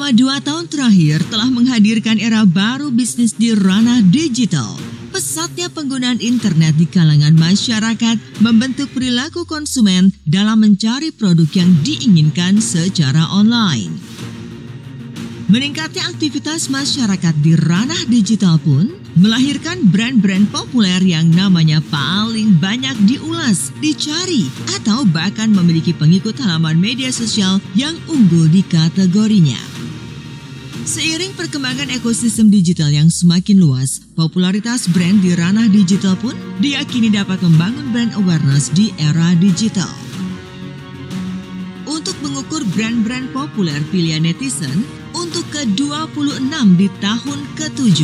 selama dua tahun terakhir telah menghadirkan era baru bisnis di ranah digital. Pesatnya penggunaan internet di kalangan masyarakat membentuk perilaku konsumen dalam mencari produk yang diinginkan secara online. Meningkatnya aktivitas masyarakat di ranah digital pun melahirkan brand-brand populer yang namanya paling banyak diulas, dicari, atau bahkan memiliki pengikut halaman media sosial yang unggul di kategorinya. Seiring perkembangan ekosistem digital yang semakin luas, popularitas brand di ranah digital pun diyakini dapat membangun brand awareness di era digital. Untuk mengukur brand-brand populer pilihan netizen untuk ke-26 di tahun ke-7.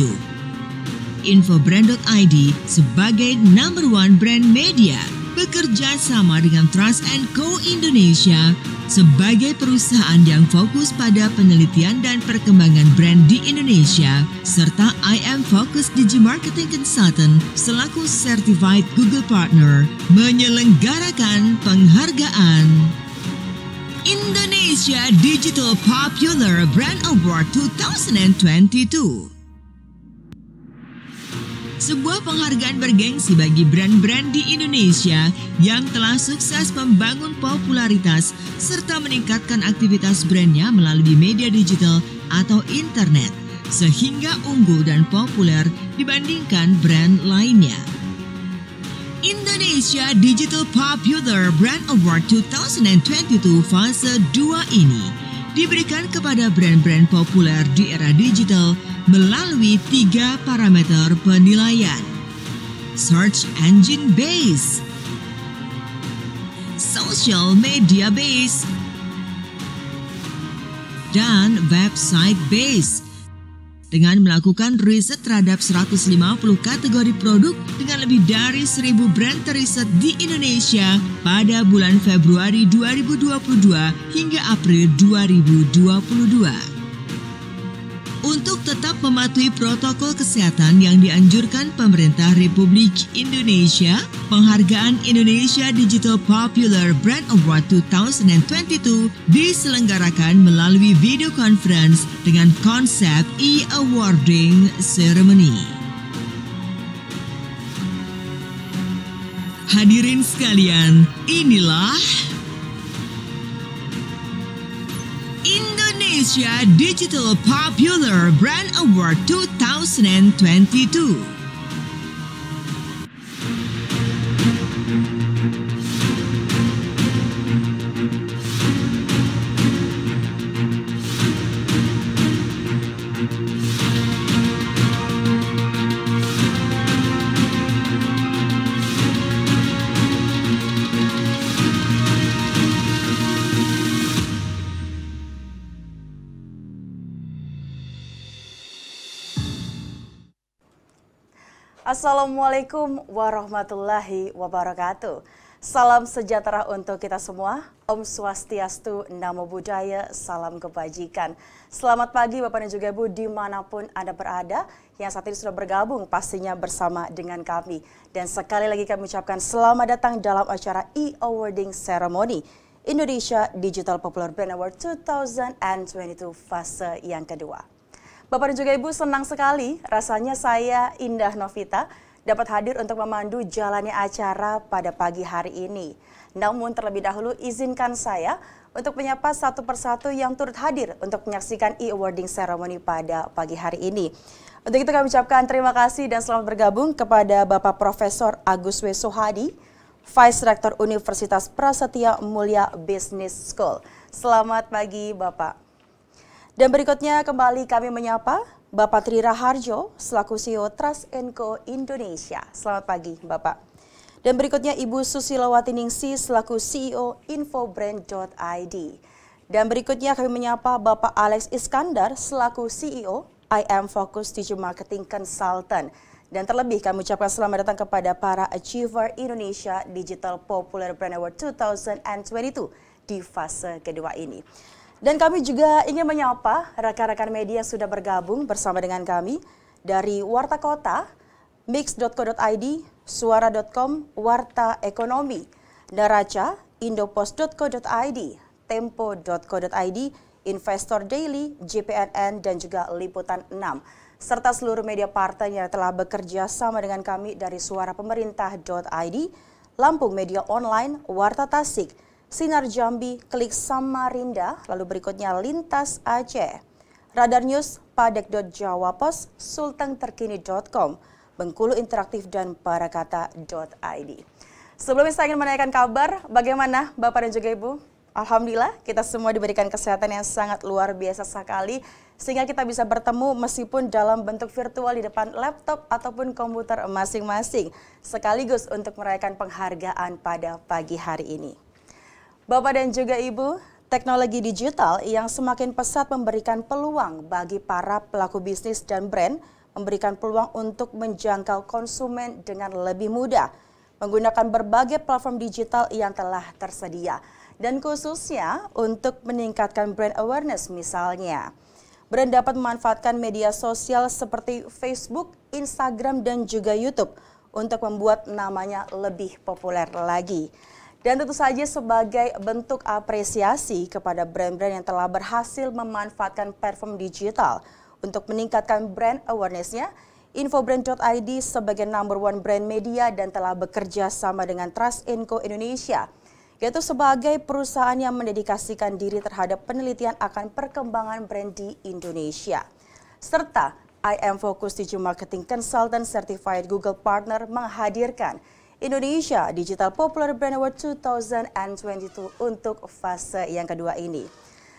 Infobrand.id sebagai number one brand media bekerja sama dengan Trust and Co Indonesia sebagai perusahaan yang fokus pada penelitian dan perkembangan brand di Indonesia serta I am Focus Digi Marketing Consultant selaku Certified Google Partner menyelenggarakan penghargaan Indonesia Digital Popular Brand Award 2022 sebuah penghargaan bergengsi bagi brand-brand di Indonesia yang telah sukses membangun popularitas serta meningkatkan aktivitas brandnya melalui media digital atau internet, sehingga unggul dan populer dibandingkan brand lainnya. Indonesia Digital Popular Brand Award 2022 fase 2 ini diberikan kepada brand-brand populer di era digital melalui tiga parameter penilaian. Search Engine Base Social Media Base dan Website Base dengan melakukan riset terhadap 150 kategori produk dengan lebih dari 1000 brand terriset di Indonesia pada bulan Februari 2022 hingga April 2022 untuk tetap mematuhi protokol kesehatan yang dianjurkan pemerintah Republik Indonesia, penghargaan Indonesia Digital Popular Brand Award 2022 diselenggarakan melalui video conference dengan konsep e-awarding ceremony. Hadirin sekalian, inilah Asia Digital Popular Brand Award 2022. Assalamualaikum warahmatullahi wabarakatuh. Salam sejahtera untuk kita semua. Om Swastiastu, Namo Buddhaya, Salam Kebajikan. Selamat pagi Bapak dan juga Ibu dimanapun Anda berada yang saat ini sudah bergabung pastinya bersama dengan kami. Dan sekali lagi kami ucapkan selamat datang dalam acara e-awarding ceremony Indonesia Digital Popular Brand Award 2022 fase yang kedua. Bapak dan juga Ibu senang sekali rasanya saya Indah Novita dapat hadir untuk memandu jalannya acara pada pagi hari ini. Namun terlebih dahulu izinkan saya untuk menyapa satu persatu yang turut hadir untuk menyaksikan e-awarding ceremony pada pagi hari ini. Untuk itu kami ucapkan terima kasih dan selamat bergabung kepada Bapak Profesor Agus W. Sohadi, Vice Rektor Universitas Prasetya Mulia Business School. Selamat pagi Bapak. Dan berikutnya kembali kami menyapa Bapak Tri Raharjo selaku CEO Trust Co Indonesia. Selamat pagi Bapak. Dan berikutnya Ibu Susilawati Ningsi selaku CEO Infobrand.id. Dan berikutnya kami menyapa Bapak Alex Iskandar selaku CEO I am Focus Digital Marketing Consultant. Dan terlebih kami ucapkan selamat datang kepada para Achiever Indonesia Digital Popular Brand Award 2022 di fase kedua ini. Dan kami juga ingin menyapa rekan-rekan media yang sudah bergabung bersama dengan kami dari Warta Kota, mix.co.id, suara.com, Warta Ekonomi, Neraca, Indopost.co.id, tempo.co.id, Investor Daily, JPNN, dan juga Liputan 6 serta seluruh media partai yang telah bekerja sama dengan kami dari Suara Pemerintah.id, Lampung Media Online, Warta Tasik, Sinar Jambi, Klik Samarinda, lalu berikutnya Lintas Aceh. Radar News, Padek.Jawa Pos, Terkini.com, Bengkulu Interaktif dan Parakata.id. Sebelumnya saya ingin menanyakan kabar, bagaimana Bapak dan juga Ibu? Alhamdulillah kita semua diberikan kesehatan yang sangat luar biasa sekali sehingga kita bisa bertemu meskipun dalam bentuk virtual di depan laptop ataupun komputer masing-masing sekaligus untuk merayakan penghargaan pada pagi hari ini. Bapak dan juga Ibu, teknologi digital yang semakin pesat memberikan peluang bagi para pelaku bisnis dan brand memberikan peluang untuk menjangkau konsumen dengan lebih mudah menggunakan berbagai platform digital yang telah tersedia dan khususnya untuk meningkatkan brand awareness misalnya. Brand dapat memanfaatkan media sosial seperti Facebook, Instagram, dan juga YouTube untuk membuat namanya lebih populer lagi. Dan tentu saja sebagai bentuk apresiasi kepada brand-brand yang telah berhasil memanfaatkan platform digital untuk meningkatkan brand awarenessnya, Infobrand.id sebagai number one brand media dan telah bekerja sama dengan Trust Inco Indonesia, yaitu sebagai perusahaan yang mendedikasikan diri terhadap penelitian akan perkembangan brand di Indonesia. Serta IM Focus Digital Marketing Consultant Certified Google Partner menghadirkan Indonesia Digital Popular Brand Award 2022 untuk fase yang kedua ini.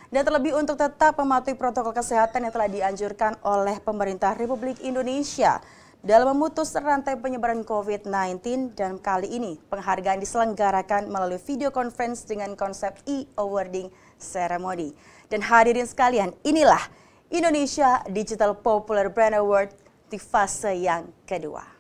Dan terlebih untuk tetap mematuhi protokol kesehatan yang telah dianjurkan oleh pemerintah Republik Indonesia dalam memutus rantai penyebaran COVID-19 dan kali ini penghargaan diselenggarakan melalui video conference dengan konsep e-awarding ceremony. Dan hadirin sekalian, inilah Indonesia Digital Popular Brand Award di fase yang kedua.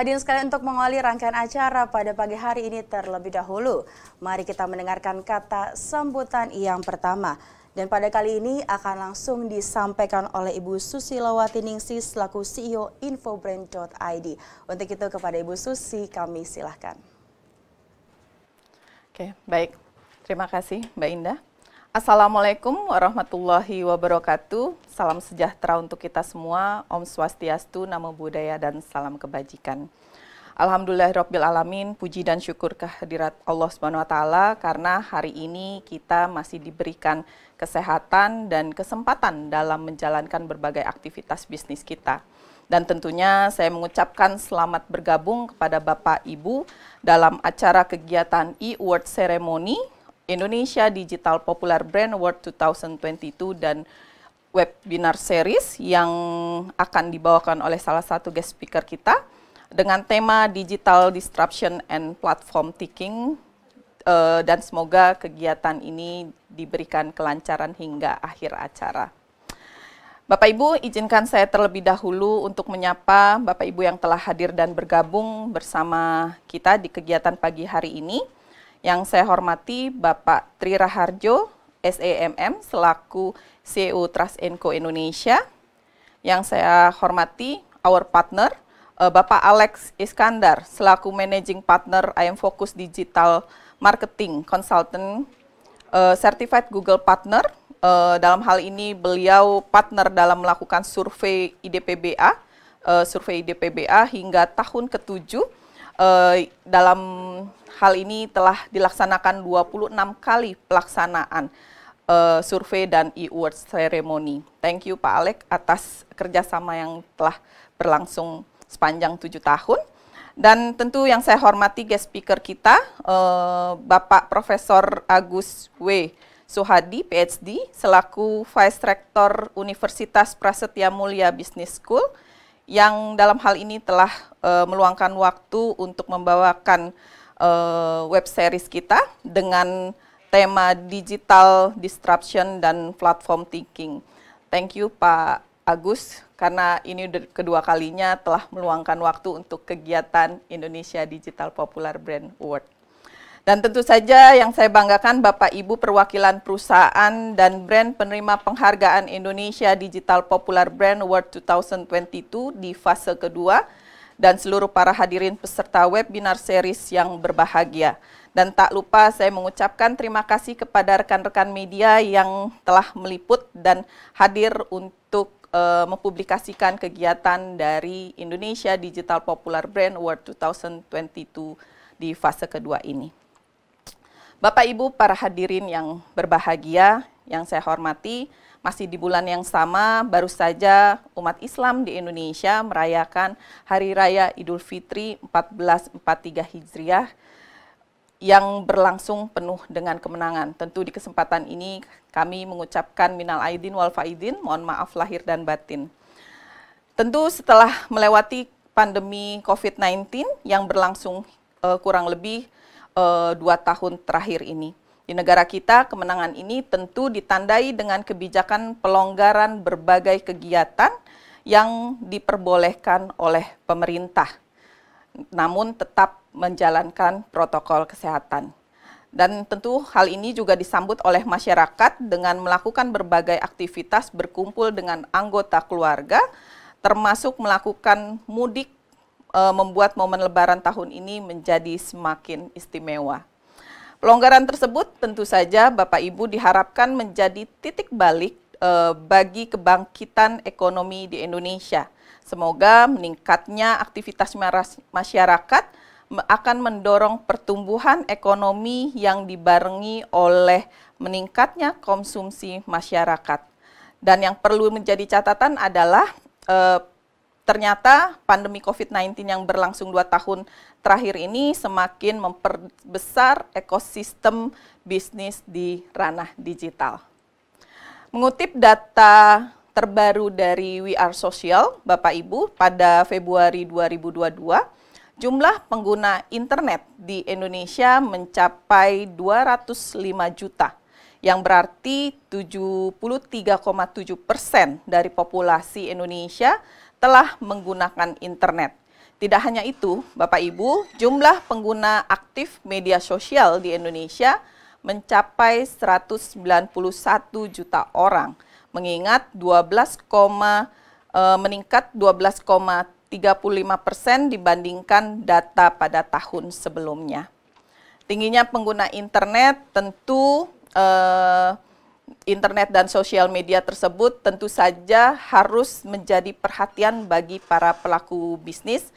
Hadirin sekalian untuk mengawali rangkaian acara pada pagi hari ini terlebih dahulu. Mari kita mendengarkan kata sambutan yang pertama. Dan pada kali ini akan langsung disampaikan oleh Ibu Susilawati Ningsi selaku CEO Infobrand.id. Untuk itu kepada Ibu Susi kami silahkan. Oke, baik. Terima kasih Mbak Indah. Assalamualaikum warahmatullahi wabarakatuh. Salam sejahtera untuk kita semua. Om Swastiastu, Namo Buddhaya, dan salam kebajikan. Rabbil alamin, puji dan syukur kehadirat Allah Subhanahu karena hari ini kita masih diberikan kesehatan dan kesempatan dalam menjalankan berbagai aktivitas bisnis kita. Dan tentunya saya mengucapkan selamat bergabung kepada Bapak Ibu dalam acara kegiatan e-word ceremony Indonesia Digital Popular Brand Award 2022 dan webinar series yang akan dibawakan oleh salah satu guest speaker kita dengan tema Digital Disruption and Platform Thinking eh, dan semoga kegiatan ini diberikan kelancaran hingga akhir acara. Bapak Ibu, izinkan saya terlebih dahulu untuk menyapa Bapak Ibu yang telah hadir dan bergabung bersama kita di kegiatan pagi hari ini. Yang saya hormati Bapak Tri Raharjo, S.A.M.M. selaku CEO Trust Co Indonesia. Yang saya hormati our partner, eh, Bapak Alex Iskandar, selaku Managing Partner IM Focus Digital Marketing Consultant uh, Certified Google Partner. Uh, dalam hal ini beliau partner dalam melakukan survei IDPBA, uh, survei IDPBA hingga tahun ketujuh eh, dalam hal ini telah dilaksanakan 26 kali pelaksanaan eh, survei dan e-award ceremony. Thank you Pak Alek atas kerjasama yang telah berlangsung sepanjang tujuh tahun. Dan tentu yang saya hormati guest speaker kita, eh, Bapak Profesor Agus W. Suhadi, PhD, selaku Vice Rektor Universitas Prasetya Mulia Business School, yang dalam hal ini telah uh, meluangkan waktu untuk membawakan uh, web series kita dengan tema digital disruption dan platform thinking. Thank you Pak Agus karena ini kedua kalinya telah meluangkan waktu untuk kegiatan Indonesia Digital Popular Brand Award. Dan tentu saja yang saya banggakan Bapak Ibu perwakilan perusahaan dan brand penerima penghargaan Indonesia Digital Popular Brand Award 2022 di fase kedua dan seluruh para hadirin peserta webinar series yang berbahagia. Dan tak lupa saya mengucapkan terima kasih kepada rekan-rekan media yang telah meliput dan hadir untuk uh, mempublikasikan kegiatan dari Indonesia Digital Popular Brand Award 2022 di fase kedua ini. Bapak Ibu para hadirin yang berbahagia, yang saya hormati, masih di bulan yang sama baru saja umat Islam di Indonesia merayakan Hari Raya Idul Fitri 1443 Hijriah yang berlangsung penuh dengan kemenangan. Tentu di kesempatan ini kami mengucapkan minal aidin wal faidin, mohon maaf lahir dan batin. Tentu setelah melewati pandemi COVID-19 yang berlangsung uh, kurang lebih uh, dua tahun terakhir ini. Di negara kita, kemenangan ini tentu ditandai dengan kebijakan pelonggaran berbagai kegiatan yang diperbolehkan oleh pemerintah, namun tetap menjalankan protokol kesehatan. Dan tentu hal ini juga disambut oleh masyarakat dengan melakukan berbagai aktivitas berkumpul dengan anggota keluarga, termasuk melakukan mudik uh, membuat momen Lebaran tahun ini menjadi semakin istimewa. Pelonggaran tersebut tentu saja Bapak Ibu diharapkan menjadi titik balik uh, bagi kebangkitan ekonomi di Indonesia. Semoga meningkatnya aktivitas masyarakat akan mendorong pertumbuhan ekonomi yang dibarengi oleh meningkatnya konsumsi masyarakat. Dan yang perlu menjadi catatan adalah eh, ternyata pandemi COVID-19 yang berlangsung dua tahun terakhir ini semakin memperbesar ekosistem bisnis di ranah digital. Mengutip data terbaru dari We Are Social, Bapak Ibu, pada Februari 2022, jumlah pengguna internet di Indonesia mencapai 205 juta yang berarti 73,7 persen dari populasi Indonesia telah menggunakan internet. Tidak hanya itu, Bapak Ibu, jumlah pengguna aktif media sosial di Indonesia mencapai 191 juta orang, mengingat 12, e, meningkat 12,35 persen dibandingkan data pada tahun sebelumnya. Tingginya pengguna internet tentu e, internet dan sosial media tersebut tentu saja harus menjadi perhatian bagi para pelaku bisnis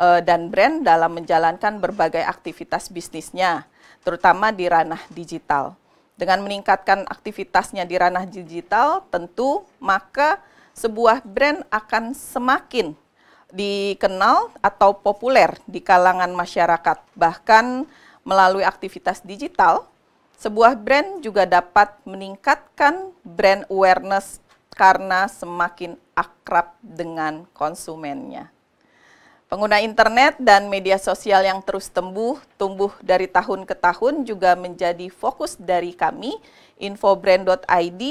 uh, dan brand dalam menjalankan berbagai aktivitas bisnisnya, terutama di ranah digital. Dengan meningkatkan aktivitasnya di ranah digital, tentu maka sebuah brand akan semakin dikenal atau populer di kalangan masyarakat. Bahkan melalui aktivitas digital, sebuah brand juga dapat meningkatkan brand awareness karena semakin akrab dengan konsumennya. Pengguna internet dan media sosial yang terus tumbuh, tumbuh dari tahun ke tahun juga menjadi fokus dari kami, infobrand.id,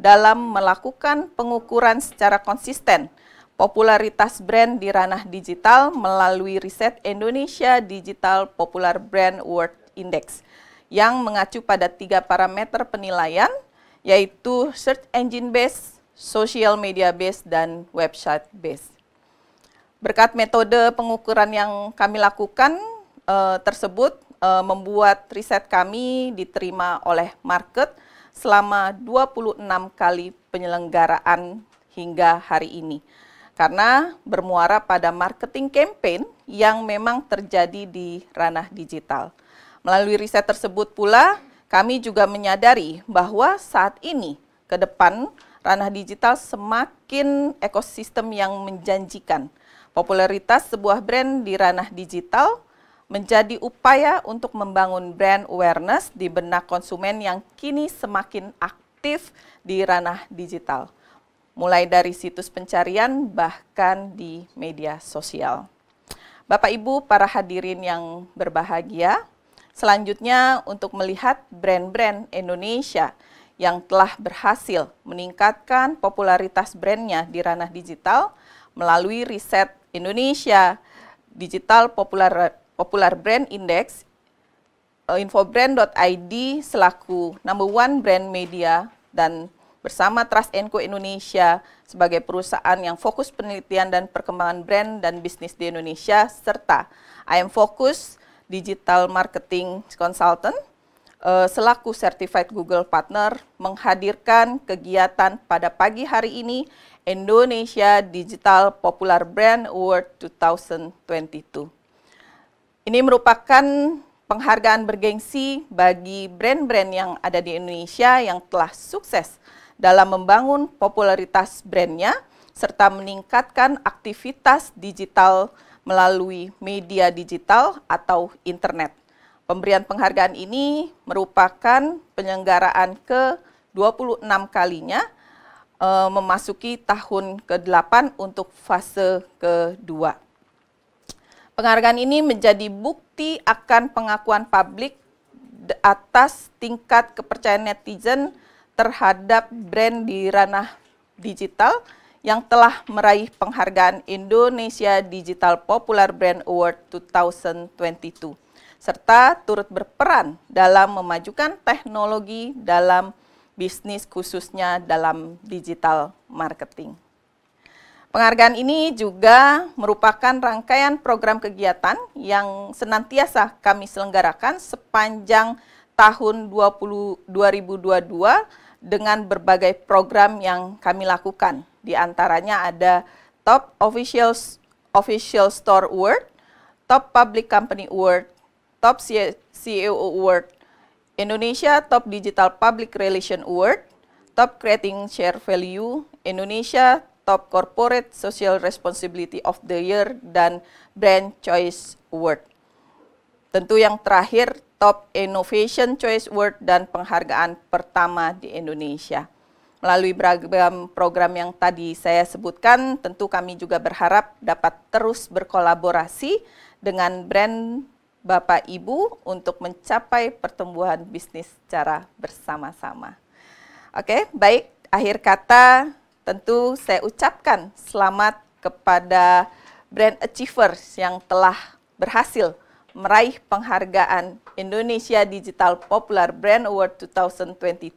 dalam melakukan pengukuran secara konsisten popularitas brand di ranah digital melalui riset Indonesia Digital Popular Brand World Index yang mengacu pada tiga parameter penilaian yaitu search engine base, social media base, dan website base. Berkat metode pengukuran yang kami lakukan e, tersebut e, membuat riset kami diterima oleh market selama 26 kali penyelenggaraan hingga hari ini. Karena bermuara pada marketing campaign yang memang terjadi di ranah digital. Melalui riset tersebut pula, kami juga menyadari bahwa saat ini ke depan ranah digital semakin ekosistem yang menjanjikan. Popularitas sebuah brand di ranah digital menjadi upaya untuk membangun brand awareness di benak konsumen yang kini semakin aktif di ranah digital. Mulai dari situs pencarian bahkan di media sosial. Bapak Ibu para hadirin yang berbahagia, Selanjutnya untuk melihat brand-brand Indonesia yang telah berhasil meningkatkan popularitas brandnya di ranah digital melalui riset Indonesia Digital Popular, Popular Brand Index eh, infobrand.id selaku number one brand media dan bersama Trust Enco Indonesia sebagai perusahaan yang fokus penelitian dan perkembangan brand dan bisnis di Indonesia serta I am Focus Digital Marketing Consultant, eh, selaku Certified Google Partner, menghadirkan kegiatan pada pagi hari ini Indonesia Digital Popular Brand Award 2022. Ini merupakan penghargaan bergengsi bagi brand-brand yang ada di Indonesia yang telah sukses dalam membangun popularitas brandnya serta meningkatkan aktivitas digital melalui media digital atau internet. Pemberian penghargaan ini merupakan penyelenggaraan ke-26 kalinya e, memasuki tahun ke-8 untuk fase kedua. Penghargaan ini menjadi bukti akan pengakuan publik atas tingkat kepercayaan netizen terhadap brand di ranah digital yang telah meraih penghargaan Indonesia Digital Popular Brand Award 2022 serta turut berperan dalam memajukan teknologi dalam bisnis khususnya dalam digital marketing. Penghargaan ini juga merupakan rangkaian program kegiatan yang senantiasa kami selenggarakan sepanjang tahun 20, 2022 dengan berbagai program yang kami lakukan. Di antaranya ada Top Official Official Store Award, Top Public Company Award, Top CEO Award, Indonesia Top Digital Public Relation Award, Top Creating Share Value, Indonesia Top Corporate Social Responsibility of the Year, dan Brand Choice Award. Tentu yang terakhir top innovation choice award dan penghargaan pertama di Indonesia. Melalui beragam program yang tadi saya sebutkan, tentu kami juga berharap dapat terus berkolaborasi dengan brand Bapak Ibu untuk mencapai pertumbuhan bisnis secara bersama-sama. Oke, baik. Akhir kata, tentu saya ucapkan selamat kepada brand achievers yang telah berhasil meraih penghargaan Indonesia Digital Popular Brand Award 2022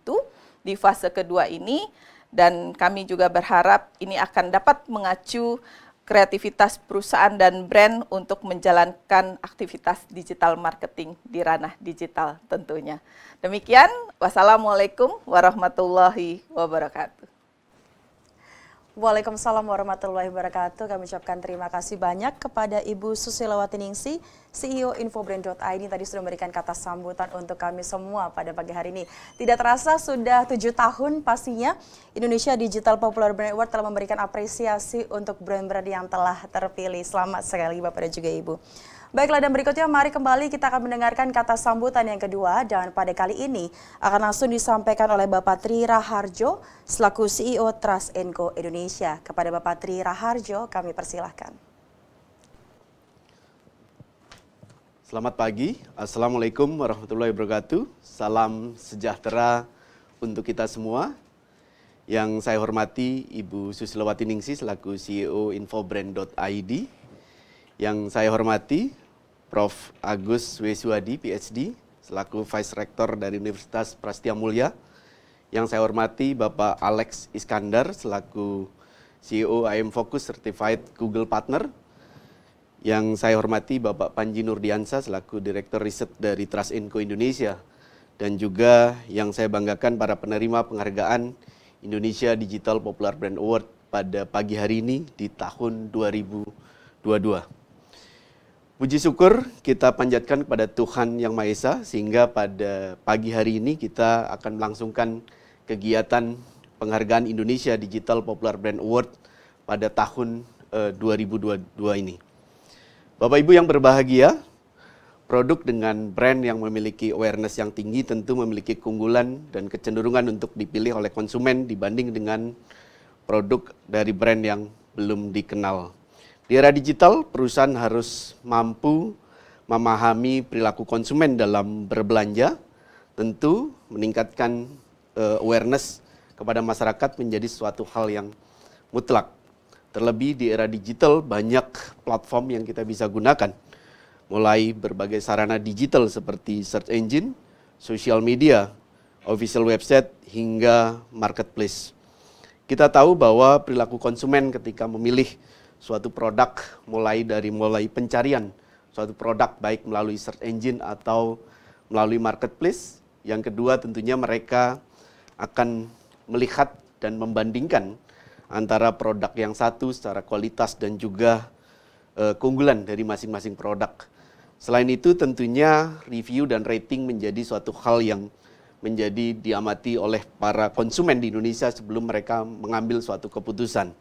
di fase kedua ini dan kami juga berharap ini akan dapat mengacu kreativitas perusahaan dan brand untuk menjalankan aktivitas digital marketing di ranah digital tentunya. Demikian, wassalamualaikum warahmatullahi wabarakatuh. Waalaikumsalam warahmatullahi wabarakatuh. Kami ucapkan terima kasih banyak kepada Ibu Susilawati Ningsi, CEO Infobrand.id tadi sudah memberikan kata sambutan untuk kami semua pada pagi hari ini. Tidak terasa sudah tujuh tahun pastinya Indonesia Digital Popular Brand Award telah memberikan apresiasi untuk brand-brand yang telah terpilih. Selamat sekali Bapak dan juga Ibu. Baiklah dan berikutnya mari kembali kita akan mendengarkan kata sambutan yang kedua dan pada kali ini akan langsung disampaikan oleh Bapak Tri Raharjo selaku CEO Trust Enco Indonesia. Kepada Bapak Tri Raharjo kami persilahkan. Selamat pagi, Assalamualaikum warahmatullahi wabarakatuh. Salam sejahtera untuk kita semua. Yang saya hormati Ibu Susilawati Ningsi selaku CEO Infobrand.id yang saya hormati Prof. Agus Wesuadi, PhD, selaku Vice Rektor dari Universitas Prastia Mulia. Yang saya hormati Bapak Alex Iskandar, selaku CEO IM Focus Certified Google Partner. Yang saya hormati Bapak Panji Nurdiansa, selaku Direktur Riset dari Trust Inco Indonesia. Dan juga yang saya banggakan para penerima penghargaan Indonesia Digital Popular Brand Award pada pagi hari ini di tahun 2022. Puji syukur kita panjatkan kepada Tuhan Yang Maha Esa sehingga pada pagi hari ini kita akan melangsungkan kegiatan penghargaan Indonesia Digital Popular Brand Award pada tahun 2022 eh, ini. Bapak Ibu yang berbahagia, produk dengan brand yang memiliki awareness yang tinggi tentu memiliki keunggulan dan kecenderungan untuk dipilih oleh konsumen dibanding dengan produk dari brand yang belum dikenal di era digital, perusahaan harus mampu memahami perilaku konsumen dalam berbelanja, tentu meningkatkan uh, awareness kepada masyarakat menjadi suatu hal yang mutlak. Terlebih di era digital banyak platform yang kita bisa gunakan. Mulai berbagai sarana digital seperti search engine, social media, official website hingga marketplace. Kita tahu bahwa perilaku konsumen ketika memilih suatu produk mulai dari mulai pencarian suatu produk baik melalui search engine atau melalui marketplace. Yang kedua tentunya mereka akan melihat dan membandingkan antara produk yang satu secara kualitas dan juga e, keunggulan dari masing-masing produk. Selain itu tentunya review dan rating menjadi suatu hal yang menjadi diamati oleh para konsumen di Indonesia sebelum mereka mengambil suatu keputusan.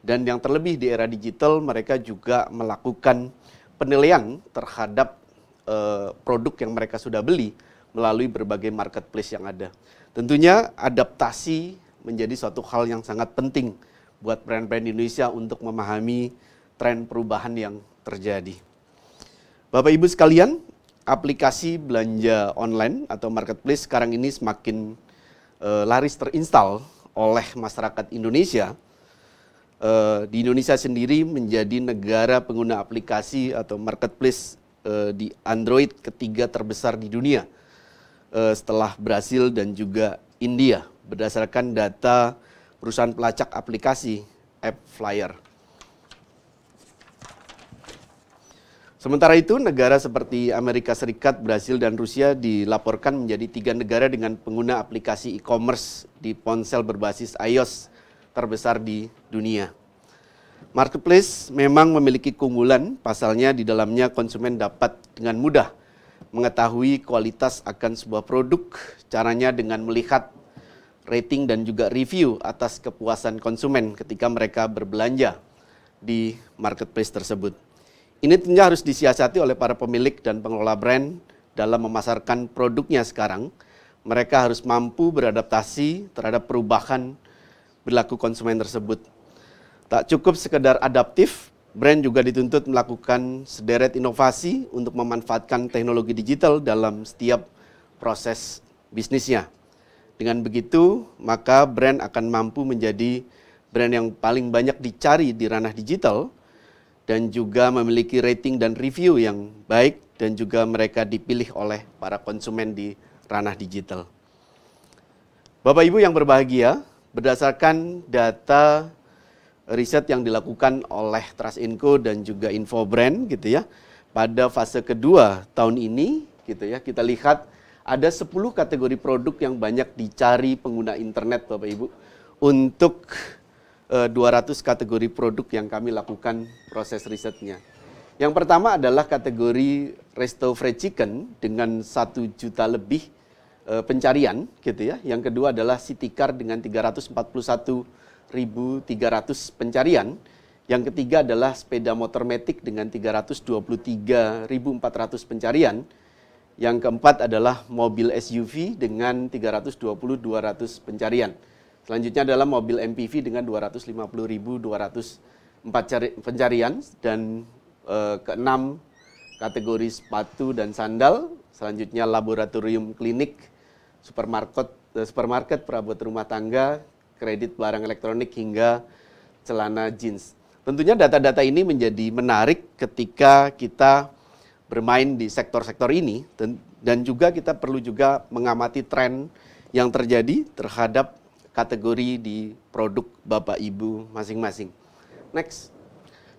Dan yang terlebih di era digital mereka juga melakukan penilaian terhadap uh, produk yang mereka sudah beli melalui berbagai marketplace yang ada. Tentunya adaptasi menjadi suatu hal yang sangat penting buat brand-brand Indonesia untuk memahami tren perubahan yang terjadi. Bapak Ibu sekalian, aplikasi belanja online atau marketplace sekarang ini semakin uh, laris terinstal oleh masyarakat Indonesia uh, di Indonesia sendiri menjadi negara pengguna aplikasi atau marketplace uh, di Android ketiga terbesar di dunia uh, setelah Brasil dan juga India berdasarkan data perusahaan pelacak aplikasi App Flyer. Sementara itu, negara seperti Amerika Serikat, Brasil, dan Rusia dilaporkan menjadi tiga negara dengan pengguna aplikasi e-commerce di ponsel berbasis iOS terbesar di dunia. Marketplace memang memiliki keunggulan, pasalnya di dalamnya konsumen dapat dengan mudah mengetahui kualitas akan sebuah produk, caranya dengan melihat rating dan juga review atas kepuasan konsumen ketika mereka berbelanja di marketplace tersebut. Ini tentunya harus disiasati oleh para pemilik dan pengelola brand dalam memasarkan produknya sekarang. Mereka harus mampu beradaptasi terhadap perubahan perilaku konsumen tersebut Tak cukup sekedar adaptif, brand juga dituntut melakukan sederet inovasi untuk memanfaatkan teknologi digital dalam setiap proses bisnisnya. Dengan begitu, maka brand akan mampu menjadi brand yang paling banyak dicari di ranah digital dan juga memiliki rating dan review yang baik dan juga mereka dipilih oleh para konsumen di ranah digital. Bapak Ibu yang berbahagia, berdasarkan data riset yang dilakukan oleh Trust Inco dan juga Info Brand, gitu ya. Pada fase kedua tahun ini gitu ya, kita lihat ada 10 kategori produk yang banyak dicari pengguna internet Bapak Ibu untuk e, eh, 200 kategori produk yang kami lakukan proses risetnya. Yang pertama adalah kategori resto fried chicken dengan 1 juta lebih e, pencarian gitu ya. Yang kedua adalah City Car dengan 341 1.300 pencarian. Yang ketiga adalah sepeda motor metik dengan 323.400 pencarian. Yang keempat adalah mobil SUV dengan 320.200 pencarian. Selanjutnya adalah mobil MPV dengan 250.204 pencarian dan e, keenam kategori sepatu dan sandal. Selanjutnya laboratorium klinik, supermarket, eh, supermarket perabot rumah tangga kredit barang elektronik hingga celana jeans. Tentunya data-data ini menjadi menarik ketika kita bermain di sektor-sektor ini dan juga kita perlu juga mengamati tren yang terjadi terhadap kategori di produk Bapak Ibu masing-masing. Next.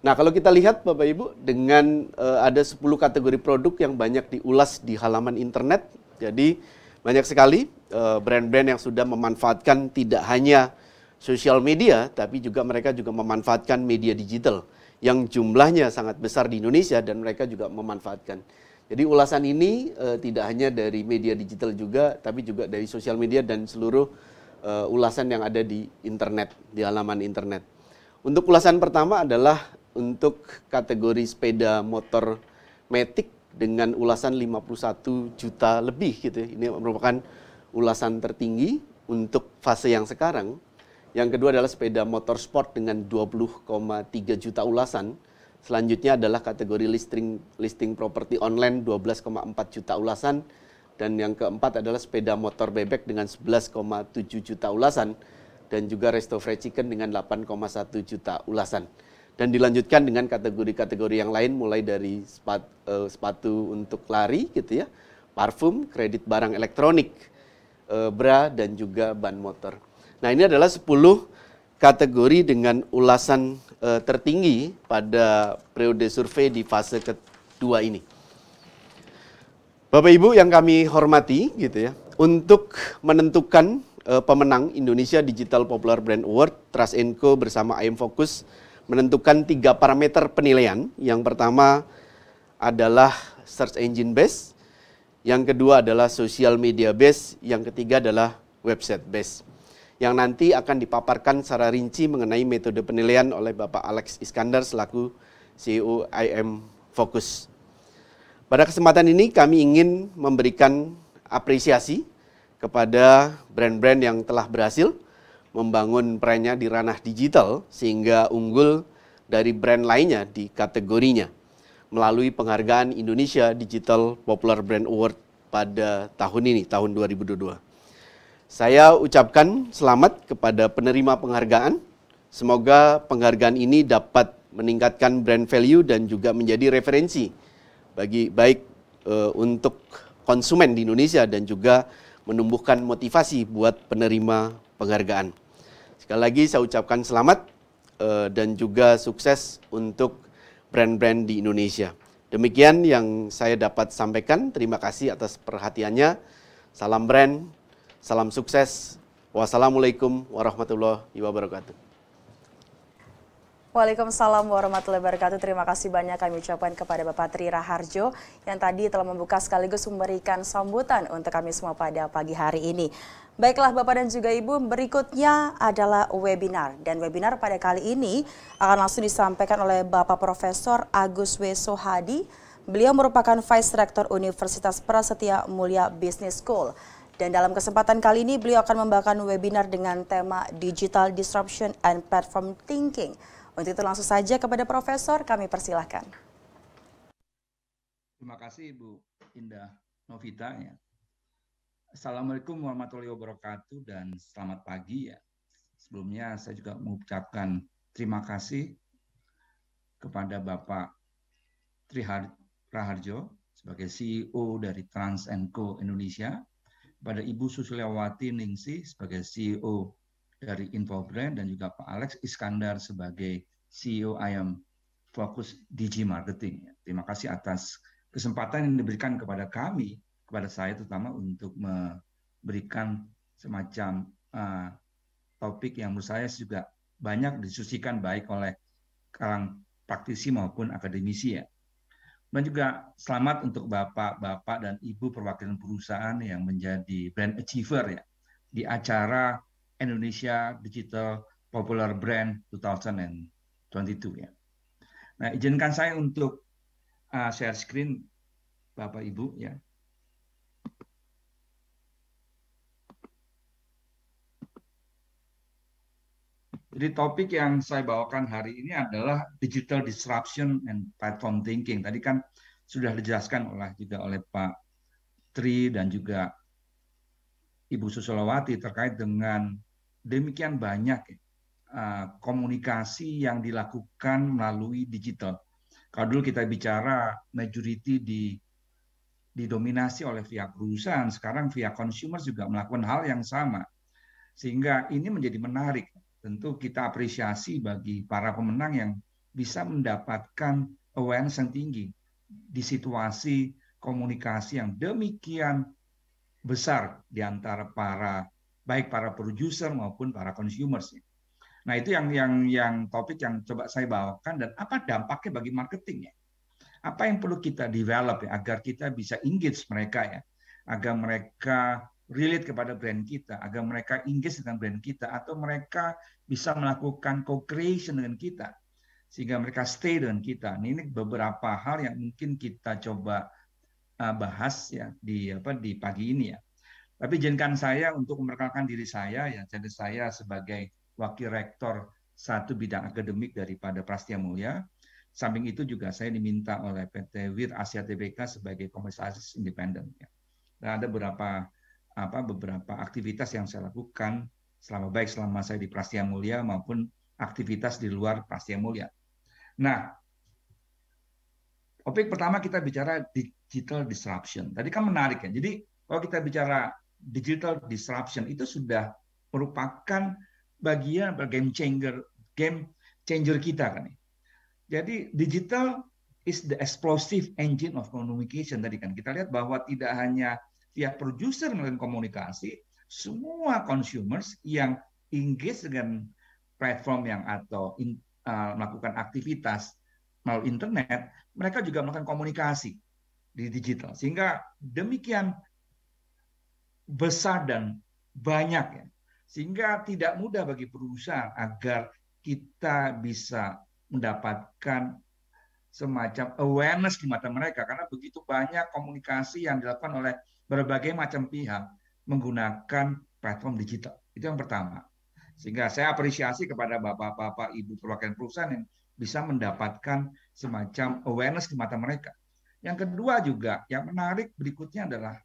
Nah, kalau kita lihat Bapak Ibu dengan uh, ada 10 kategori produk yang banyak diulas di halaman internet. Jadi banyak sekali eh, brand-brand yang sudah memanfaatkan tidak hanya sosial media, tapi juga mereka juga memanfaatkan media digital yang jumlahnya sangat besar di Indonesia dan mereka juga memanfaatkan. Jadi ulasan ini uh, tidak hanya dari media digital juga, tapi juga dari sosial media dan seluruh uh, ulasan yang ada di internet, di halaman internet. Untuk ulasan pertama adalah untuk kategori sepeda motor metik dengan ulasan 51 juta lebih gitu. Ya. Ini merupakan ulasan tertinggi untuk fase yang sekarang. Yang kedua adalah sepeda motor sport dengan 20,3 juta ulasan. Selanjutnya adalah kategori listing listing properti online 12,4 juta ulasan dan yang keempat adalah sepeda motor bebek dengan 11,7 juta ulasan dan juga resto fried chicken dengan 8,1 juta ulasan dan dilanjutkan dengan kategori-kategori yang lain mulai dari sepatu, uh, eh, sepatu untuk lari gitu ya, parfum, kredit barang elektronik, uh, bra dan juga ban motor. Nah, ini adalah 10 kategori dengan ulasan uh, tertinggi pada periode survei di fase kedua ini. Bapak Ibu yang kami hormati gitu ya, untuk menentukan uh, pemenang Indonesia Digital Popular Brand Award, Trust Co bersama IM Focus menentukan tiga parameter penilaian. Yang pertama adalah search engine base, yang kedua adalah social media base, yang ketiga adalah website base. Yang nanti akan dipaparkan secara rinci mengenai metode penilaian oleh Bapak Alex Iskandar selaku CEO IM Focus. Pada kesempatan ini kami ingin memberikan apresiasi kepada brand-brand yang telah berhasil membangun brandnya di ranah digital sehingga unggul dari brand lainnya di kategorinya melalui penghargaan Indonesia Digital Popular Brand Award pada tahun ini, tahun 2022. Saya ucapkan selamat kepada penerima penghargaan. Semoga penghargaan ini dapat meningkatkan brand value dan juga menjadi referensi bagi baik e, untuk konsumen di Indonesia dan juga menumbuhkan motivasi buat penerima penghargaan. Sekali lagi saya ucapkan selamat uh, dan juga sukses untuk brand-brand di Indonesia. Demikian yang saya dapat sampaikan. Terima kasih atas perhatiannya. Salam brand, salam sukses. Wassalamualaikum warahmatullahi wabarakatuh. Waalaikumsalam warahmatullahi wabarakatuh. Terima kasih banyak kami ucapkan kepada Bapak Tri Raharjo yang tadi telah membuka sekaligus memberikan sambutan untuk kami semua pada pagi hari ini. Baiklah Bapak dan juga Ibu, berikutnya adalah webinar. Dan webinar pada kali ini akan langsung disampaikan oleh Bapak Profesor Agus Weso Hadi. Beliau merupakan Vice Rektor Universitas Prasetya Mulia Business School. Dan dalam kesempatan kali ini beliau akan membawakan webinar dengan tema Digital Disruption and Platform Thinking. Untuk itu langsung saja kepada Profesor kami persilahkan. Terima kasih Ibu Indah Novita. Ya. Assalamualaikum warahmatullahi wabarakatuh dan selamat pagi ya. Sebelumnya saya juga mengucapkan terima kasih kepada Bapak Trihar Raharjo sebagai CEO dari Co Indonesia, pada Ibu Susilawati Ningsi sebagai CEO dari Infobrand dan juga Pak Alex Iskandar sebagai CEO Ayam Fokus Digi Marketing. Terima kasih atas kesempatan yang diberikan kepada kami kepada saya terutama untuk memberikan semacam uh, topik yang menurut saya juga banyak disusikan baik oleh kalang praktisi maupun akademisi ya. Dan juga selamat untuk bapak-bapak dan ibu perwakilan perusahaan yang menjadi brand achiever ya di acara Indonesia Digital Popular Brand 2022 ya. Nah, izinkan saya untuk uh, share screen Bapak Ibu ya. Jadi topik yang saya bawakan hari ini adalah digital disruption and platform thinking. Tadi kan sudah dijelaskan oleh juga oleh Pak Tri dan juga Ibu Susilawati terkait dengan demikian banyak eh, komunikasi yang dilakukan melalui digital. Kalau dulu kita bicara majority di didominasi oleh pihak perusahaan, sekarang pihak consumer juga melakukan hal yang sama. Sehingga ini menjadi menarik tentu kita apresiasi bagi para pemenang yang bisa mendapatkan awareness yang tinggi di situasi komunikasi yang demikian besar di antara para baik para producer maupun para consumers. Ya. Nah, itu yang yang yang topik yang coba saya bawakan dan apa dampaknya bagi marketingnya. Apa yang perlu kita develop ya agar kita bisa engage mereka ya, agar mereka relate kepada brand kita, agar mereka engage dengan brand kita, atau mereka bisa melakukan co-creation dengan kita, sehingga mereka stay dengan kita. Nah, ini beberapa hal yang mungkin kita coba eh, bahas ya di apa di pagi ini ya. Tapi izinkan saya untuk memperkenalkan diri saya ya. Jadi saya sebagai wakil rektor satu bidang akademik daripada Prastia Mulia. Samping itu juga saya diminta oleh PT Wir Asia Tbk sebagai komisaris independen. Ya. Dan ada beberapa apa beberapa aktivitas yang saya lakukan selama baik selama saya di Prastia Mulia maupun aktivitas di luar Prastia Mulia. Nah, topik pertama kita bicara digital disruption. Tadi kan menarik ya. Jadi kalau kita bicara digital disruption itu sudah merupakan bagian game changer game changer kita kan. Ya. Jadi digital is the explosive engine of communication tadi kan. Kita lihat bahwa tidak hanya tiap ya, produser melakukan komunikasi, semua consumers yang engage dengan platform yang atau in, uh, melakukan aktivitas melalui internet, mereka juga melakukan komunikasi di digital. Sehingga demikian besar dan banyak ya. Sehingga tidak mudah bagi perusahaan agar kita bisa mendapatkan semacam awareness di mata mereka karena begitu banyak komunikasi yang dilakukan oleh berbagai macam pihak menggunakan platform digital. Itu yang pertama. Sehingga saya apresiasi kepada bapak-bapak, ibu perwakilan perusahaan yang bisa mendapatkan semacam awareness di mata mereka. Yang kedua juga yang menarik berikutnya adalah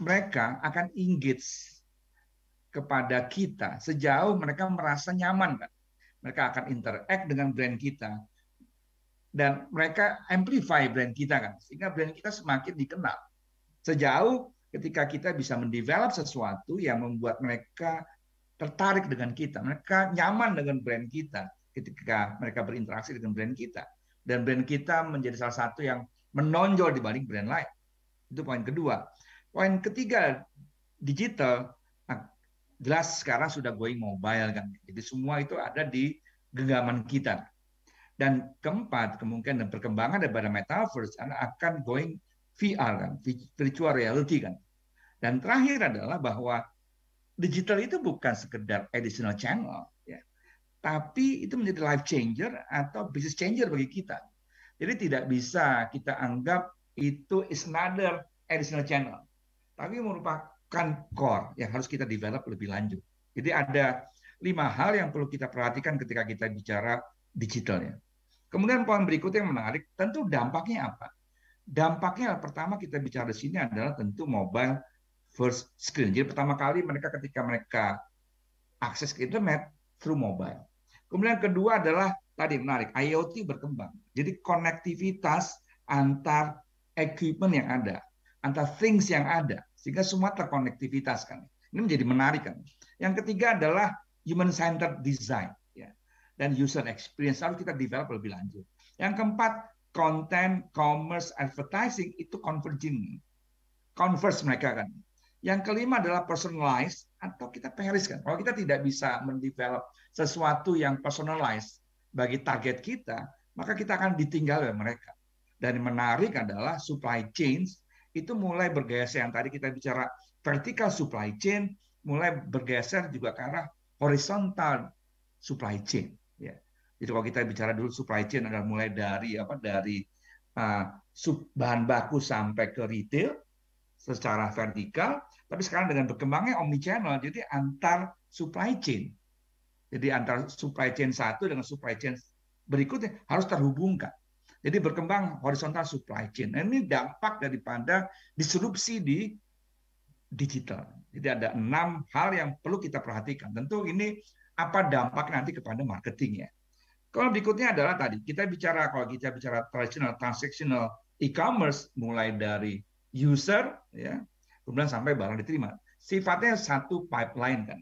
mereka akan engage kepada kita sejauh mereka merasa nyaman. Kan? Mereka akan interact dengan brand kita dan mereka amplify brand kita kan sehingga brand kita semakin dikenal. Sejauh ketika kita bisa mendevelop sesuatu yang membuat mereka tertarik dengan kita, mereka nyaman dengan brand kita ketika mereka berinteraksi dengan brand kita dan brand kita menjadi salah satu yang menonjol dibanding brand lain. Itu poin kedua. Poin ketiga, digital nah, jelas sekarang sudah going mobile kan. Jadi semua itu ada di genggaman kita. Dan keempat, kemungkinan dan perkembangan daripada metaverse akan going VR kan, virtual reality kan. Dan terakhir adalah bahwa digital itu bukan sekedar additional channel ya. Tapi itu menjadi life changer atau business changer bagi kita. Jadi tidak bisa kita anggap itu is another additional channel. Tapi merupakan core yang harus kita develop lebih lanjut. Jadi ada lima hal yang perlu kita perhatikan ketika kita bicara digitalnya. Kemudian poin berikutnya yang menarik, tentu dampaknya apa? dampaknya pertama kita bicara di sini adalah tentu mobile first screen. Jadi pertama kali mereka ketika mereka akses ke internet through mobile. Kemudian kedua adalah tadi menarik IoT berkembang. Jadi konektivitas antar equipment yang ada, antar things yang ada sehingga semua terkonektivitas kan. Ini menjadi menarik kan. Yang ketiga adalah human centered design ya. Dan user experience harus kita develop lebih lanjut. Yang keempat content, commerce, advertising itu converging. Converse mereka kan. Yang kelima adalah personalized atau kita periskan. Kalau kita tidak bisa mendevelop sesuatu yang personalized bagi target kita, maka kita akan ditinggal oleh mereka. Dan menarik adalah supply chain itu mulai bergeser yang tadi kita bicara vertical supply chain mulai bergeser juga ke arah horizontal supply chain. Jadi kalau kita bicara dulu supply chain adalah mulai dari apa dari uh, bahan baku sampai ke retail secara vertikal tapi sekarang dengan berkembangnya omnichannel jadi antar supply chain jadi antar supply chain satu dengan supply chain berikutnya harus terhubungkan jadi berkembang horizontal supply chain. Nah, ini dampak daripada disrupsi di digital. Jadi ada enam hal yang perlu kita perhatikan. Tentu ini apa dampak nanti kepada marketingnya. Kalau berikutnya adalah tadi kita bicara kalau kita bicara tradisional transactional e-commerce mulai dari user ya kemudian sampai barang diterima sifatnya satu pipeline kan.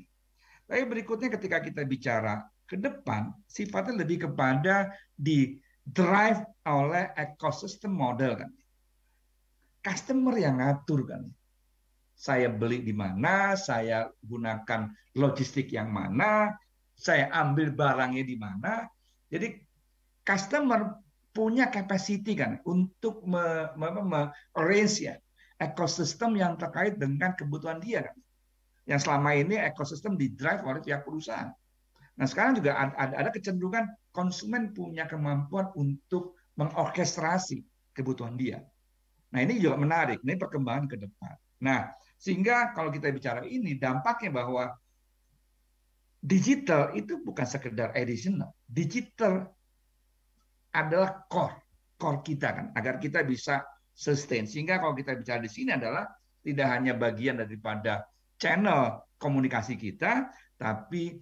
Tapi berikutnya ketika kita bicara ke depan sifatnya lebih kepada di drive oleh ekosistem model kan. Customer yang ngatur kan. Saya beli di mana, saya gunakan logistik yang mana, saya ambil barangnya di mana, jadi customer punya capacity kan untuk me, arrange ya ekosistem yang terkait dengan kebutuhan dia kan. Yang selama ini ekosistem di drive oleh pihak perusahaan. Nah sekarang juga ada, ada kecenderungan konsumen punya kemampuan untuk mengorkestrasi kebutuhan dia. Nah ini juga menarik, ini perkembangan ke depan. Nah sehingga kalau kita bicara ini dampaknya bahwa digital itu bukan sekedar additional, digital adalah core core kita kan agar kita bisa sustain sehingga kalau kita bicara di sini adalah tidak hanya bagian daripada channel komunikasi kita tapi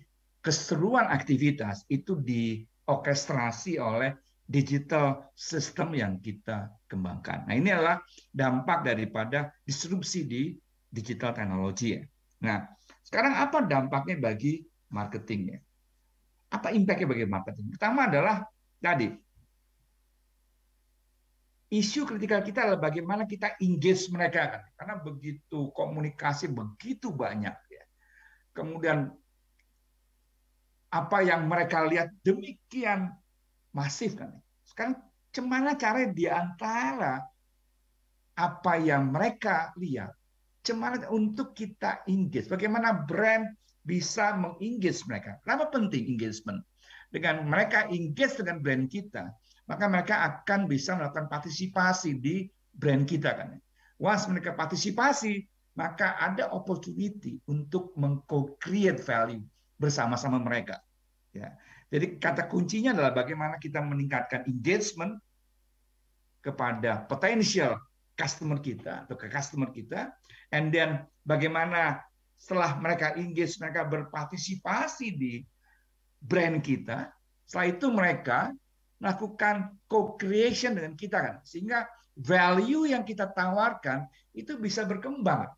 keseruan aktivitas itu diorkestrasi oleh digital system yang kita kembangkan. Nah ini adalah dampak daripada disrupsi di digital teknologi ya. Nah sekarang apa dampaknya bagi marketingnya? Apa impact-nya bagi marketing? Pertama adalah tadi isu kritikal kita adalah bagaimana kita engage mereka kan karena begitu komunikasi begitu banyak ya kemudian apa yang mereka lihat demikian masif kan sekarang cemana cara di antara apa yang mereka lihat cemana untuk kita engage bagaimana brand bisa mengengage mereka. Kenapa penting engagement? Dengan mereka engage dengan brand kita, maka mereka akan bisa melakukan partisipasi di brand kita kan. Once mereka partisipasi, maka ada opportunity untuk meng create value bersama-sama mereka. Ya. Jadi kata kuncinya adalah bagaimana kita meningkatkan engagement kepada potensial customer kita atau ke customer kita, and then bagaimana setelah mereka engage, mereka berpartisipasi di brand kita, setelah itu mereka melakukan co-creation dengan kita kan, sehingga value yang kita tawarkan itu bisa berkembang.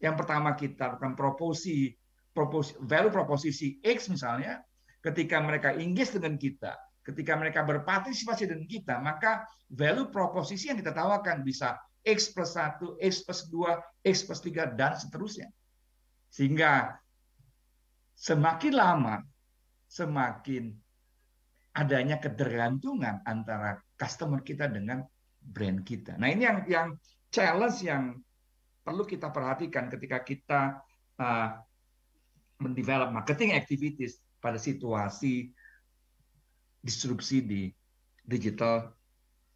Yang pertama kita lakukan proposi, proposi value proposisi X misalnya, ketika mereka engage dengan kita, ketika mereka berpartisipasi dengan kita, maka value proposisi yang kita tawarkan bisa X plus 1, X plus 2, X plus 3, dan seterusnya. Sehingga semakin lama semakin adanya ketergantungan antara customer kita dengan brand kita. Nah, ini yang yang challenge yang perlu kita perhatikan ketika kita uh, mendevelop marketing activities pada situasi disrupsi di digital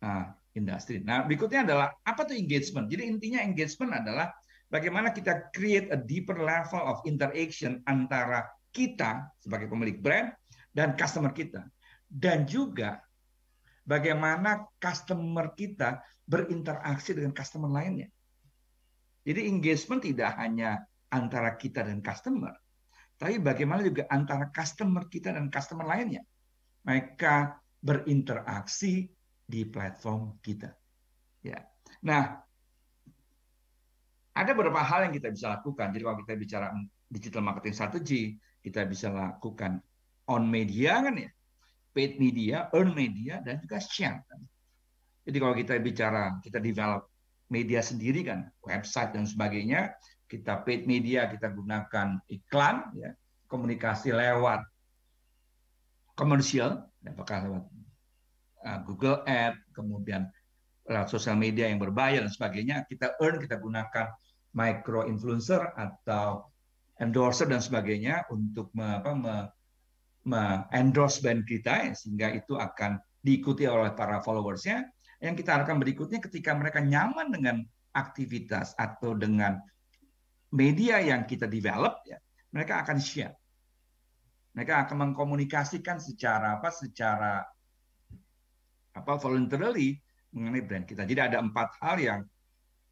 uh, industri. Nah, berikutnya adalah apa tuh engagement? Jadi intinya engagement adalah bagaimana kita create a deeper level of interaction antara kita sebagai pemilik brand dan customer kita. Dan juga bagaimana customer kita berinteraksi dengan customer lainnya. Jadi engagement tidak hanya antara kita dan customer, tapi bagaimana juga antara customer kita dan customer lainnya. Mereka berinteraksi di platform kita. Ya. Nah, ada beberapa hal yang kita bisa lakukan. Jadi kalau kita bicara digital marketing strategy, kita bisa lakukan on media kan ya, paid media, earn media, dan juga share. Kan. Jadi kalau kita bicara, kita develop media sendiri kan, website dan sebagainya, kita paid media, kita gunakan iklan, ya, komunikasi lewat komersial, ya, apakah lewat eh, Google Ad, kemudian lewat sosial media yang berbayar dan sebagainya, kita earn, kita gunakan micro influencer atau endorser dan sebagainya untuk me, apa, me, me endorse band kita ya, sehingga itu akan diikuti oleh para followersnya. Yang kita harapkan berikutnya ketika mereka nyaman dengan aktivitas atau dengan media yang kita develop, ya, mereka akan share. Mereka akan mengkomunikasikan secara apa? Secara apa voluntarily mengenai brand kita. Jadi ada empat hal yang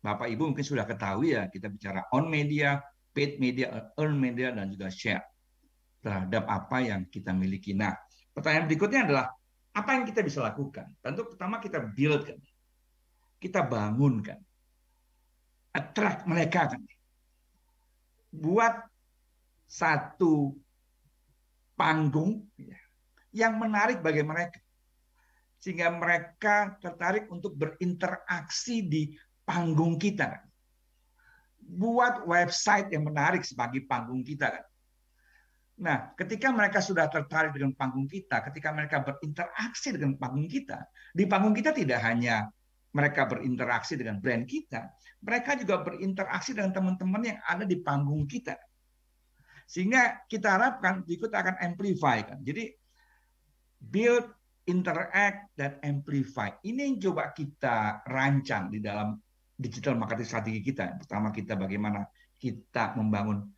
Bapak Ibu mungkin sudah ketahui ya, kita bicara on media, paid media, earn media, dan juga share terhadap apa yang kita miliki. Nah, pertanyaan berikutnya adalah, apa yang kita bisa lakukan? Tentu pertama kita build kan, kita bangun kan. attract mereka kan, buat satu panggung ya, yang menarik bagi mereka sehingga mereka tertarik untuk berinteraksi di panggung kita. Kan? Buat website yang menarik sebagai panggung kita. Kan? Nah, ketika mereka sudah tertarik dengan panggung kita, ketika mereka berinteraksi dengan panggung kita, di panggung kita tidak hanya mereka berinteraksi dengan brand kita, mereka juga berinteraksi dengan teman-teman yang ada di panggung kita. Sehingga kita harapkan berikut akan amplify kan. Jadi build, interact, dan amplify. Ini yang coba kita rancang di dalam digital marketing strategi kita. Pertama kita bagaimana kita membangun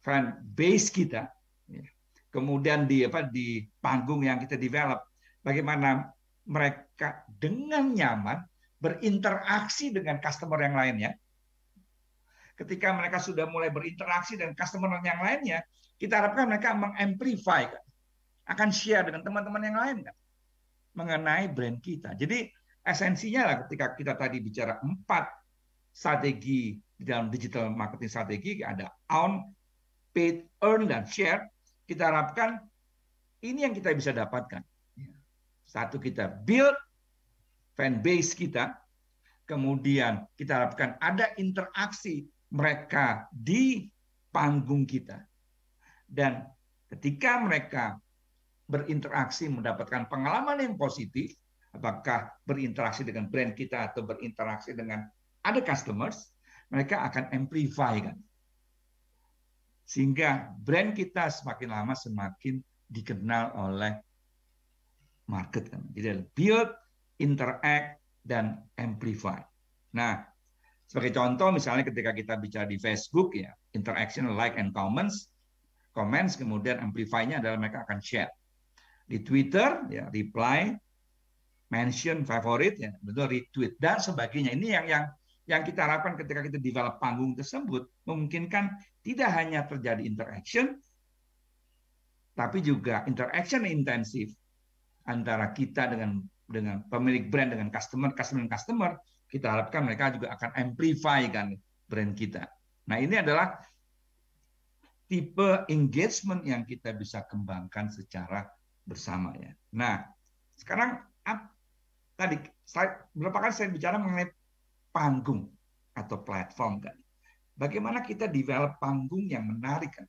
fan base kita, ya. kemudian di apa di panggung yang kita develop, bagaimana mereka dengan nyaman berinteraksi dengan customer yang lainnya. Ketika mereka sudah mulai berinteraksi dengan customer yang lainnya, kita harapkan mereka mengamplify, akan share dengan teman-teman yang lain kan? mengenai brand kita. Jadi esensinya lah ketika kita tadi bicara empat strategi dalam digital marketing strategi ada on, paid, earn dan share. Kita harapkan ini yang kita bisa dapatkan. Satu kita build fan base kita, kemudian kita harapkan ada interaksi mereka di panggung kita. Dan ketika mereka berinteraksi mendapatkan pengalaman yang positif, apakah berinteraksi dengan brand kita atau berinteraksi dengan ada customers, mereka akan amplify kan. Sehingga brand kita semakin lama semakin dikenal oleh market kan. Jadi build, interact, dan amplify. Nah, sebagai contoh misalnya ketika kita bicara di Facebook ya, interaction, like, and comments, comments kemudian amplify-nya adalah mereka akan share. Di Twitter ya reply, mention, favorite ya, betul retweet dan sebagainya. Ini yang yang yang kita harapkan ketika kita develop panggung tersebut memungkinkan tidak hanya terjadi interaction, tapi juga interaction intensif antara kita dengan dengan pemilik brand dengan customer, customer dengan customer, kita harapkan mereka juga akan amplify kan brand kita. Nah ini adalah tipe engagement yang kita bisa kembangkan secara bersama ya. Nah sekarang tadi saya, berapa kali saya bicara mengenai panggung atau platform kan. Bagaimana kita develop panggung yang menarik kan.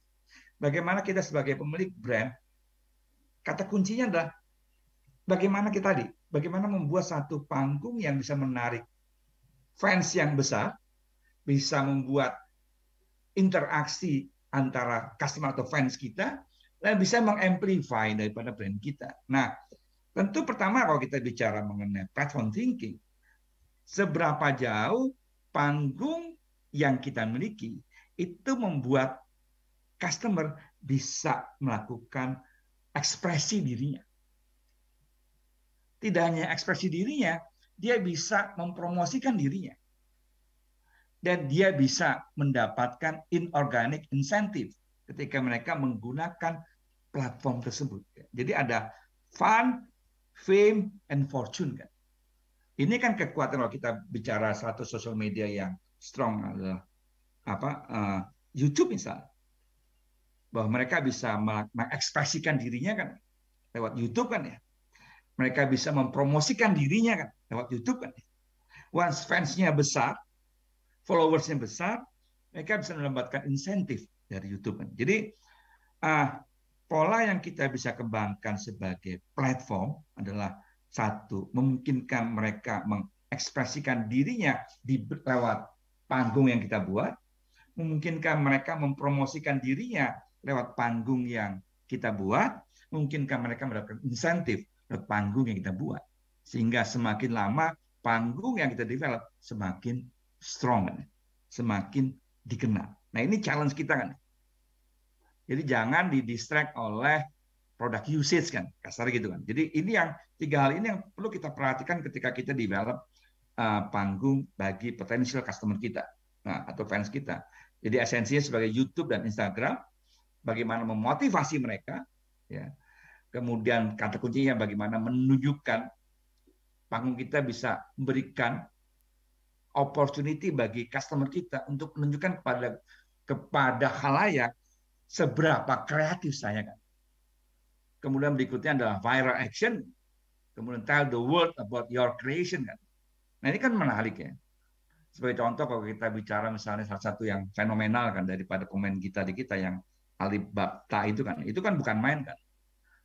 Bagaimana kita sebagai pemilik brand, kata kuncinya adalah bagaimana kita di, bagaimana membuat satu panggung yang bisa menarik fans yang besar, bisa membuat interaksi antara customer atau fans kita, dan bisa mengamplify daripada brand kita. Nah, tentu pertama kalau kita bicara mengenai platform thinking, seberapa jauh panggung yang kita miliki itu membuat customer bisa melakukan ekspresi dirinya. Tidak hanya ekspresi dirinya, dia bisa mempromosikan dirinya. Dan dia bisa mendapatkan inorganic incentive ketika mereka menggunakan platform tersebut. Jadi ada fun, fame, and fortune kan. Ini kan kekuatan kalau kita bicara satu sosial media yang strong adalah apa uh, YouTube misalnya bahwa mereka bisa mengekspresikan dirinya kan lewat YouTube kan ya mereka bisa mempromosikan dirinya kan lewat YouTube kan ya. once fansnya besar followersnya besar mereka bisa mendapatkan insentif dari YouTube kan jadi uh, pola yang kita bisa kembangkan sebagai platform adalah satu memungkinkan mereka mengekspresikan dirinya di lewat panggung yang kita buat, memungkinkan mereka mempromosikan dirinya lewat panggung yang kita buat, memungkinkan mereka mendapatkan insentif lewat panggung yang kita buat. Sehingga semakin lama panggung yang kita develop semakin strong, semakin dikenal. Nah ini challenge kita kan. Jadi jangan didistract oleh Produk usage kan kasar gitu kan. Jadi ini yang tiga hal ini yang perlu kita perhatikan ketika kita develop uh, panggung bagi potensial customer kita nah, atau fans kita. Jadi esensinya sebagai YouTube dan Instagram bagaimana memotivasi mereka ya. Kemudian kata kuncinya bagaimana menunjukkan panggung kita bisa memberikan opportunity bagi customer kita untuk menunjukkan kepada kepada halayak seberapa kreatif saya kan Kemudian berikutnya adalah viral action. Kemudian tell the world about your creation kan. Nah ini kan menarik ya. Sebagai contoh kalau kita bicara misalnya salah satu yang fenomenal kan daripada pemain kita di kita yang Alibaba itu kan. Itu kan bukan main kan.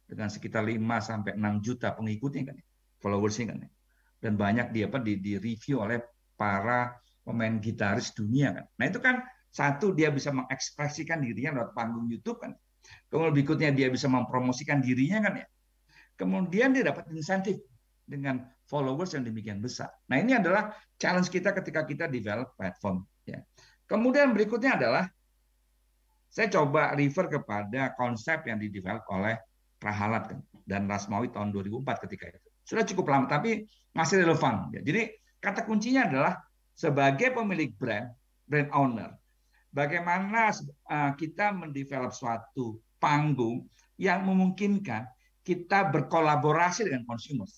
Dengan sekitar 5 sampai 6 juta pengikutnya kan. Followersnya kan. Dan banyak di apa di, di review oleh para pemain gitaris dunia kan. Nah itu kan satu dia bisa mengekspresikan dirinya lewat panggung YouTube kan Kemudian berikutnya dia bisa mempromosikan dirinya kan ya. Kemudian dia dapat insentif dengan followers yang demikian besar. Nah ini adalah challenge kita ketika kita develop platform. Ya. Kemudian berikutnya adalah saya coba refer kepada konsep yang didevelop oleh Rahalat kan, dan Rasmawi tahun 2004 ketika itu. Sudah cukup lama tapi masih relevan. Ya. Jadi kata kuncinya adalah sebagai pemilik brand, brand owner, Bagaimana eh, kita mendevelop suatu panggung yang memungkinkan kita berkolaborasi dengan konsumen.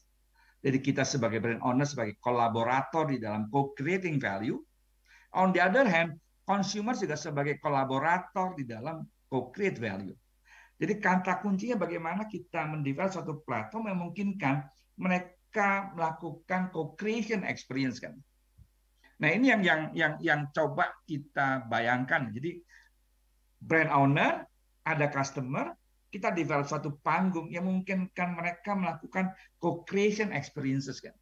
Jadi kita sebagai brand owner, sebagai kolaborator di dalam co-creating value. On the other hand, consumer juga sebagai kolaborator di dalam co-create value. Jadi kata kuncinya bagaimana kita mendevelop suatu platform yang memungkinkan mereka melakukan co-creation experience kan. Nah ini yang yang yang yang coba kita bayangkan. Jadi brand owner, ada customer, kita develop satu panggung yang memungkinkan mereka melakukan co-creation experiences kan.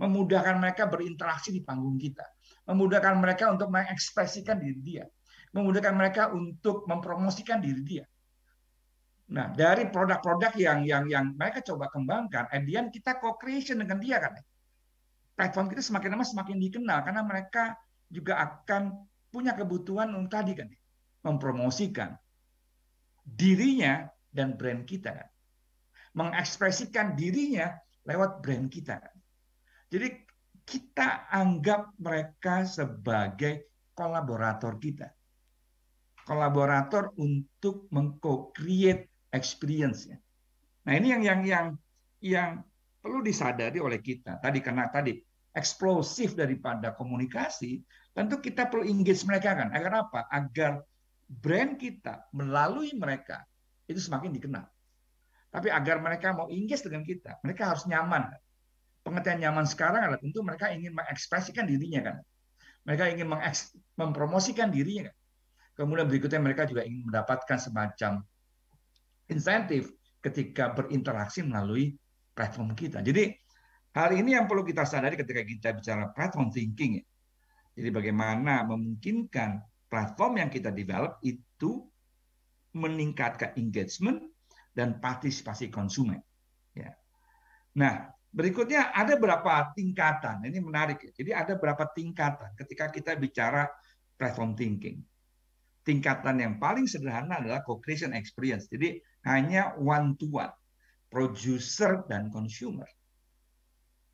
Memudahkan mereka berinteraksi di panggung kita. Memudahkan mereka untuk mengekspresikan diri dia. Memudahkan mereka untuk mempromosikan diri dia. Nah, dari produk-produk yang yang yang mereka coba kembangkan, edian kita co-creation dengan dia kan platform kita semakin lama semakin dikenal karena mereka juga akan punya kebutuhan untuk tadi kan mempromosikan dirinya dan brand kita kan mengekspresikan dirinya lewat brand kita kan jadi kita anggap mereka sebagai kolaborator kita kolaborator untuk mengco-create experience ya nah ini yang yang yang yang perlu disadari oleh kita. Tadi karena tadi eksplosif daripada komunikasi, tentu kita perlu engage mereka kan. Agar apa? Agar brand kita melalui mereka itu semakin dikenal. Tapi agar mereka mau engage dengan kita, mereka harus nyaman. Pengertian nyaman sekarang adalah tentu mereka ingin mengekspresikan dirinya kan. Mereka ingin mempromosikan dirinya kan. Kemudian berikutnya mereka juga ingin mendapatkan semacam insentif ketika berinteraksi melalui platform kita. Jadi hal ini yang perlu kita sadari ketika kita bicara platform thinking. Jadi bagaimana memungkinkan platform yang kita develop itu meningkatkan engagement dan partisipasi konsumen. Ya. Nah, berikutnya ada berapa tingkatan. Ini menarik. Jadi ada berapa tingkatan ketika kita bicara platform thinking. Tingkatan yang paling sederhana adalah co-creation experience. Jadi hanya one to one. Producer dan consumer.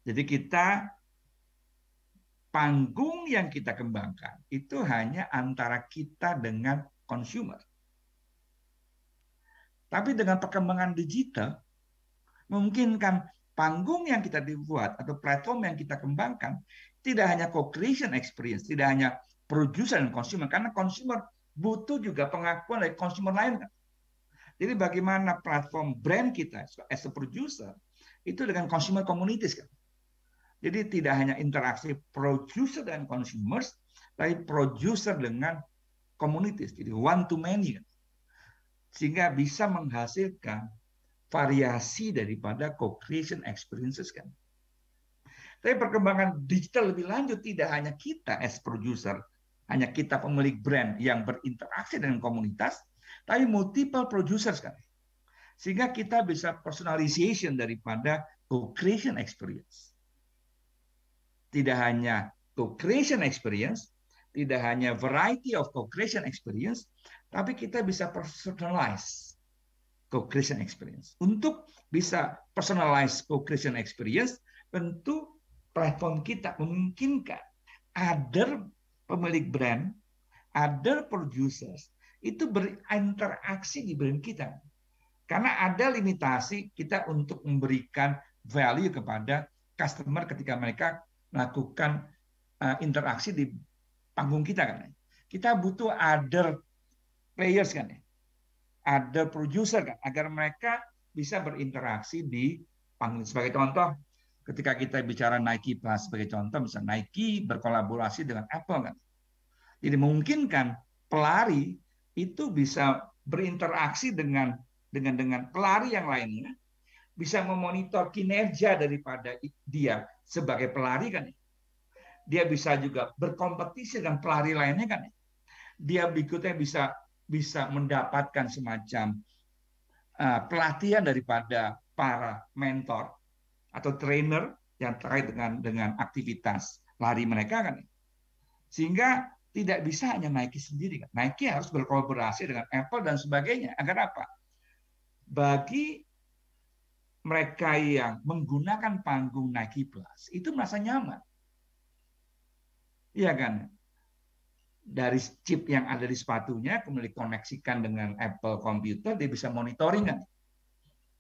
Jadi kita panggung yang kita kembangkan itu hanya antara kita dengan consumer. Tapi dengan perkembangan digital memungkinkan panggung yang kita dibuat atau platform yang kita kembangkan tidak hanya co-creation experience, tidak hanya Producer dan consumer karena consumer butuh juga pengakuan dari consumer lain kan? Jadi bagaimana platform brand kita as a producer itu dengan consumer communities kan. Jadi tidak hanya interaksi producer dan consumers, tapi producer dengan communities. Jadi one to many kan. Sehingga bisa menghasilkan variasi daripada co-creation experiences kan. Tapi perkembangan digital lebih lanjut tidak hanya kita as producer, hanya kita pemilik brand yang berinteraksi dengan komunitas, tapi multiple producers kan. Sehingga kita bisa personalization daripada co-creation experience. Tidak hanya co-creation experience, tidak hanya variety of co-creation experience, tapi kita bisa personalize co-creation experience. Untuk bisa personalize co-creation experience, tentu platform kita memungkinkan other pemilik brand, other producers, itu berinteraksi di brain kita. Karena ada limitasi kita untuk memberikan value kepada customer ketika mereka melakukan eh, interaksi di panggung kita kan. Kita butuh other players kan ya. Other producer kan agar mereka bisa berinteraksi di panggung. Sebagai contoh, ketika kita bicara Nike Plus sebagai contoh bisa Nike berkolaborasi dengan Apple kan. Jadi memungkinkan pelari itu bisa berinteraksi dengan dengan dengan pelari yang lainnya, bisa memonitor kinerja daripada dia sebagai pelari kan. Ya. Dia bisa juga berkompetisi dengan pelari lainnya kan. Ya. Dia berikutnya bisa bisa mendapatkan semacam uh, pelatihan daripada para mentor atau trainer yang terkait dengan dengan aktivitas lari mereka kan ya. sehingga tidak bisa hanya Nike sendiri. Kan? Nike harus berkolaborasi dengan Apple dan sebagainya. Agar apa? Bagi mereka yang menggunakan panggung Nike Plus itu merasa nyaman. Iya kan? Dari chip yang ada di sepatunya, kemudian dikoneksikan dengan Apple Computer, dia bisa monitoring kan?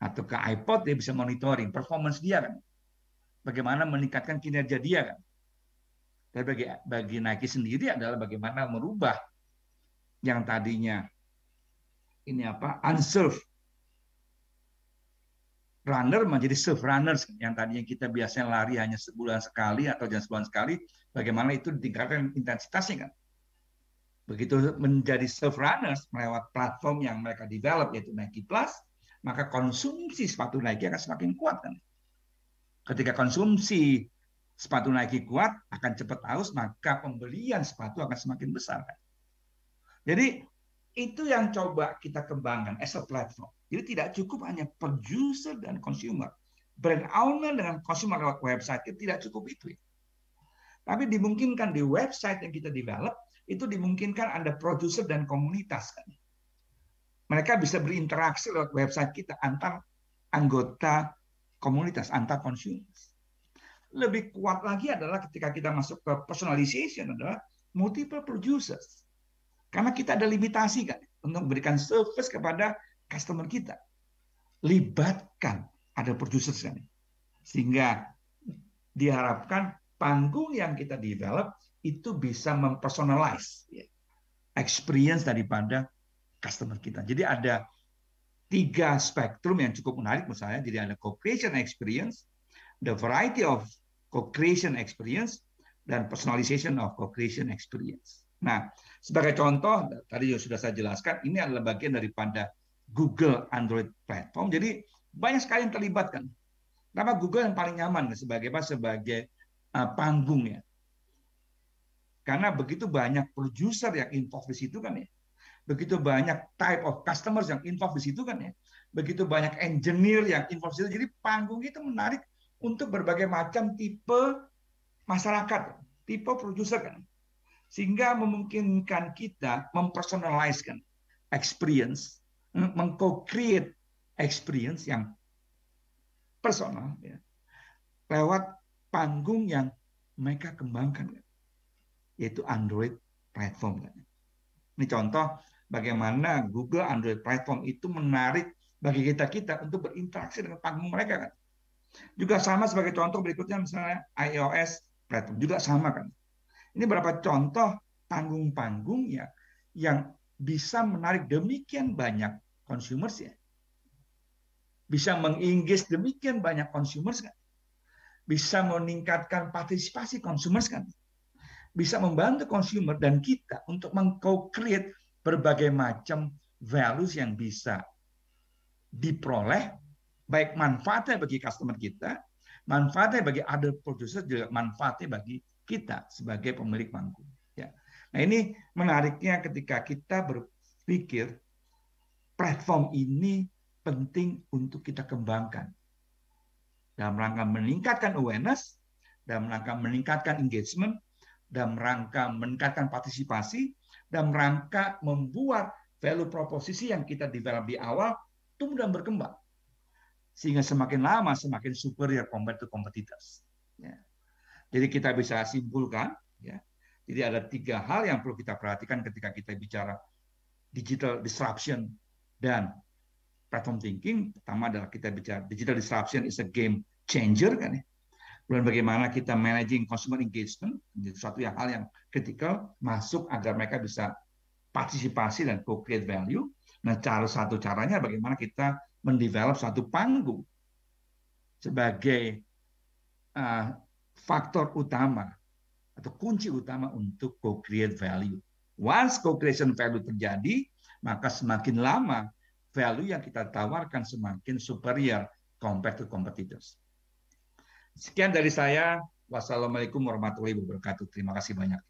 Atau ke iPod, dia bisa monitoring performance dia kan? Bagaimana meningkatkan kinerja dia kan? Tapi bagi bagi Nike sendiri adalah bagaimana merubah yang tadinya ini apa unserved runner menjadi surf runners yang tadinya kita biasanya lari hanya sebulan sekali atau jam sebulan sekali bagaimana itu ditingkatkan intensitasnya kan begitu menjadi surf runners melewat platform yang mereka develop yaitu Nike Plus maka konsumsi sepatu Nike akan semakin kuat kan ketika konsumsi sepatu Nike kuat akan cepat aus maka pembelian sepatu akan semakin besar. Kan? Jadi itu yang coba kita kembangkan as a platform. Jadi tidak cukup hanya producer dan consumer. Brand owner dengan consumer lewat website itu tidak cukup itu. Ya. Tapi dimungkinkan di website yang kita develop itu dimungkinkan ada produser dan komunitas. Kan? Mereka bisa berinteraksi lewat website kita antar anggota komunitas, antar consumers lebih kuat lagi adalah ketika kita masuk ke personalization adalah multiple producers. Karena kita ada limitasi kan untuk memberikan service kepada customer kita. Libatkan ada producers kan. Sehingga diharapkan panggung yang kita develop itu bisa mempersonalize ya, experience daripada customer kita. Jadi ada tiga spektrum yang cukup menarik menurut saya. Jadi ada co-creation experience, the variety of co-creation experience, dan personalization of co-creation experience. Nah, sebagai contoh, tadi sudah saya jelaskan, ini adalah bagian daripada Google Android Platform. Jadi banyak sekali yang terlibat kan. Kenapa Google yang paling nyaman sebagai apa? Sebagai uh, panggung ya. Karena begitu banyak producer yang involved di situ kan ya. Begitu banyak type of customers yang involved di situ kan ya. Begitu banyak engineer yang involved di situ. Jadi panggung itu menarik untuk berbagai macam tipe masyarakat, tipe produser kan. Sehingga memungkinkan kita mempersonaliskan experience, eh, mengco experience yang personal ya, lewat panggung yang mereka kembangkan kan? yaitu Android platform kan. Ini contoh bagaimana Google Android platform itu menarik bagi kita kita untuk berinteraksi dengan panggung mereka kan. Juga sama sebagai contoh berikutnya misalnya iOS platform juga sama kan. Ini berapa contoh panggung panggung ya yang bisa menarik demikian banyak consumers ya. Bisa menginggis demikian banyak consumers kan. Bisa meningkatkan partisipasi consumers kan. Bisa membantu consumer dan kita untuk meng create berbagai macam values yang bisa diperoleh baik manfaatnya bagi customer kita, manfaatnya bagi other producer juga manfaatnya bagi kita sebagai pemilik manggung. Ya. Nah ini menariknya ketika kita berpikir platform ini penting untuk kita kembangkan dalam rangka meningkatkan awareness, dalam rangka meningkatkan engagement, dalam rangka meningkatkan partisipasi, dalam rangka membuat value proposisi yang kita develop di awal tumbuh dan berkembang sehingga semakin lama semakin superior compared to competitors. Ya. Jadi kita bisa simpulkan, ya. jadi ada tiga hal yang perlu kita perhatikan ketika kita bicara digital disruption dan platform thinking. Pertama adalah kita bicara digital disruption is a game changer kan ya. Kemudian bagaimana kita managing consumer engagement menjadi suatu yang hal yang kritikal masuk agar mereka bisa partisipasi dan co-create value. Nah, cara satu caranya bagaimana kita mendevelop satu panggung sebagai uh, faktor utama atau kunci utama untuk co-create value. Once co-creation value terjadi, maka semakin lama value yang kita tawarkan semakin superior compared to competitors. Sekian dari saya. Wassalamualaikum warahmatullahi wabarakatuh. Terima kasih banyak.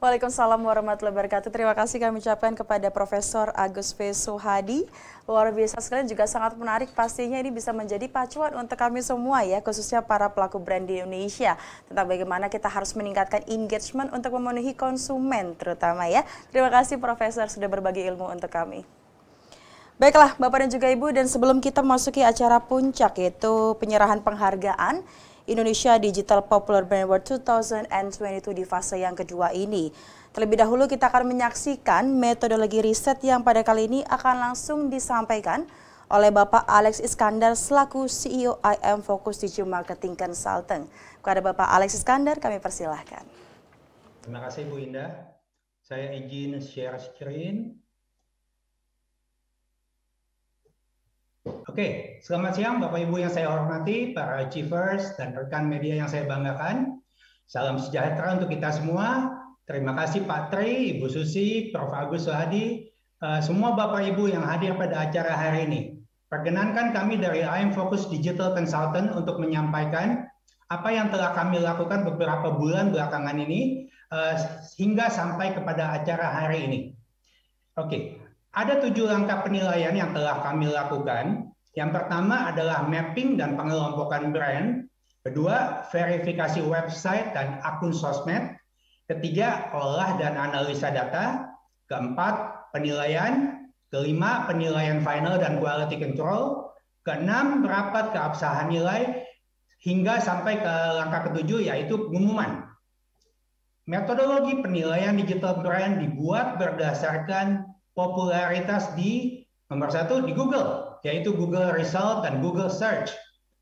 Waalaikumsalam warahmatullahi wabarakatuh. Terima kasih kami ucapkan kepada Profesor Agus V. Suhadi. Luar biasa sekali juga sangat menarik pastinya ini bisa menjadi pacuan untuk kami semua ya khususnya para pelaku brand di Indonesia tentang bagaimana kita harus meningkatkan engagement untuk memenuhi konsumen terutama ya. Terima kasih Profesor sudah berbagi ilmu untuk kami. Baiklah Bapak dan juga Ibu dan sebelum kita masuki acara puncak yaitu penyerahan penghargaan Indonesia Digital Popular Brand Award 2022 di fase yang kedua ini. Terlebih dahulu kita akan menyaksikan metodologi riset yang pada kali ini akan langsung disampaikan oleh Bapak Alex Iskandar selaku CEO IM Fokus Digital Marketing Consulting. Kepada Bapak Alex Iskandar kami persilahkan. Terima kasih Bu Indah. Saya izin share screen. Oke, selamat siang Bapak Ibu yang saya hormati, para achievers dan rekan media yang saya banggakan. Salam sejahtera untuk kita semua. Terima kasih Pak Tri, Ibu Susi, Prof. Agus Suhadi, eh, semua Bapak Ibu yang hadir pada acara hari ini. Perkenankan kami dari AM Focus Digital Consultant untuk menyampaikan apa yang telah kami lakukan beberapa bulan belakangan ini eh, hingga sampai kepada acara hari ini. Oke, ada tujuh langkah penilaian yang telah kami lakukan. Yang pertama adalah mapping dan pengelompokan brand. Kedua, verifikasi website dan akun sosmed. Ketiga, olah dan analisa data. Keempat, penilaian. Kelima, penilaian final dan quality control. Keenam, rapat keabsahan nilai hingga sampai ke langkah ketujuh yaitu pengumuman. Metodologi penilaian digital brand dibuat berdasarkan popularitas di nomor satu di Google, yaitu Google Result dan Google Search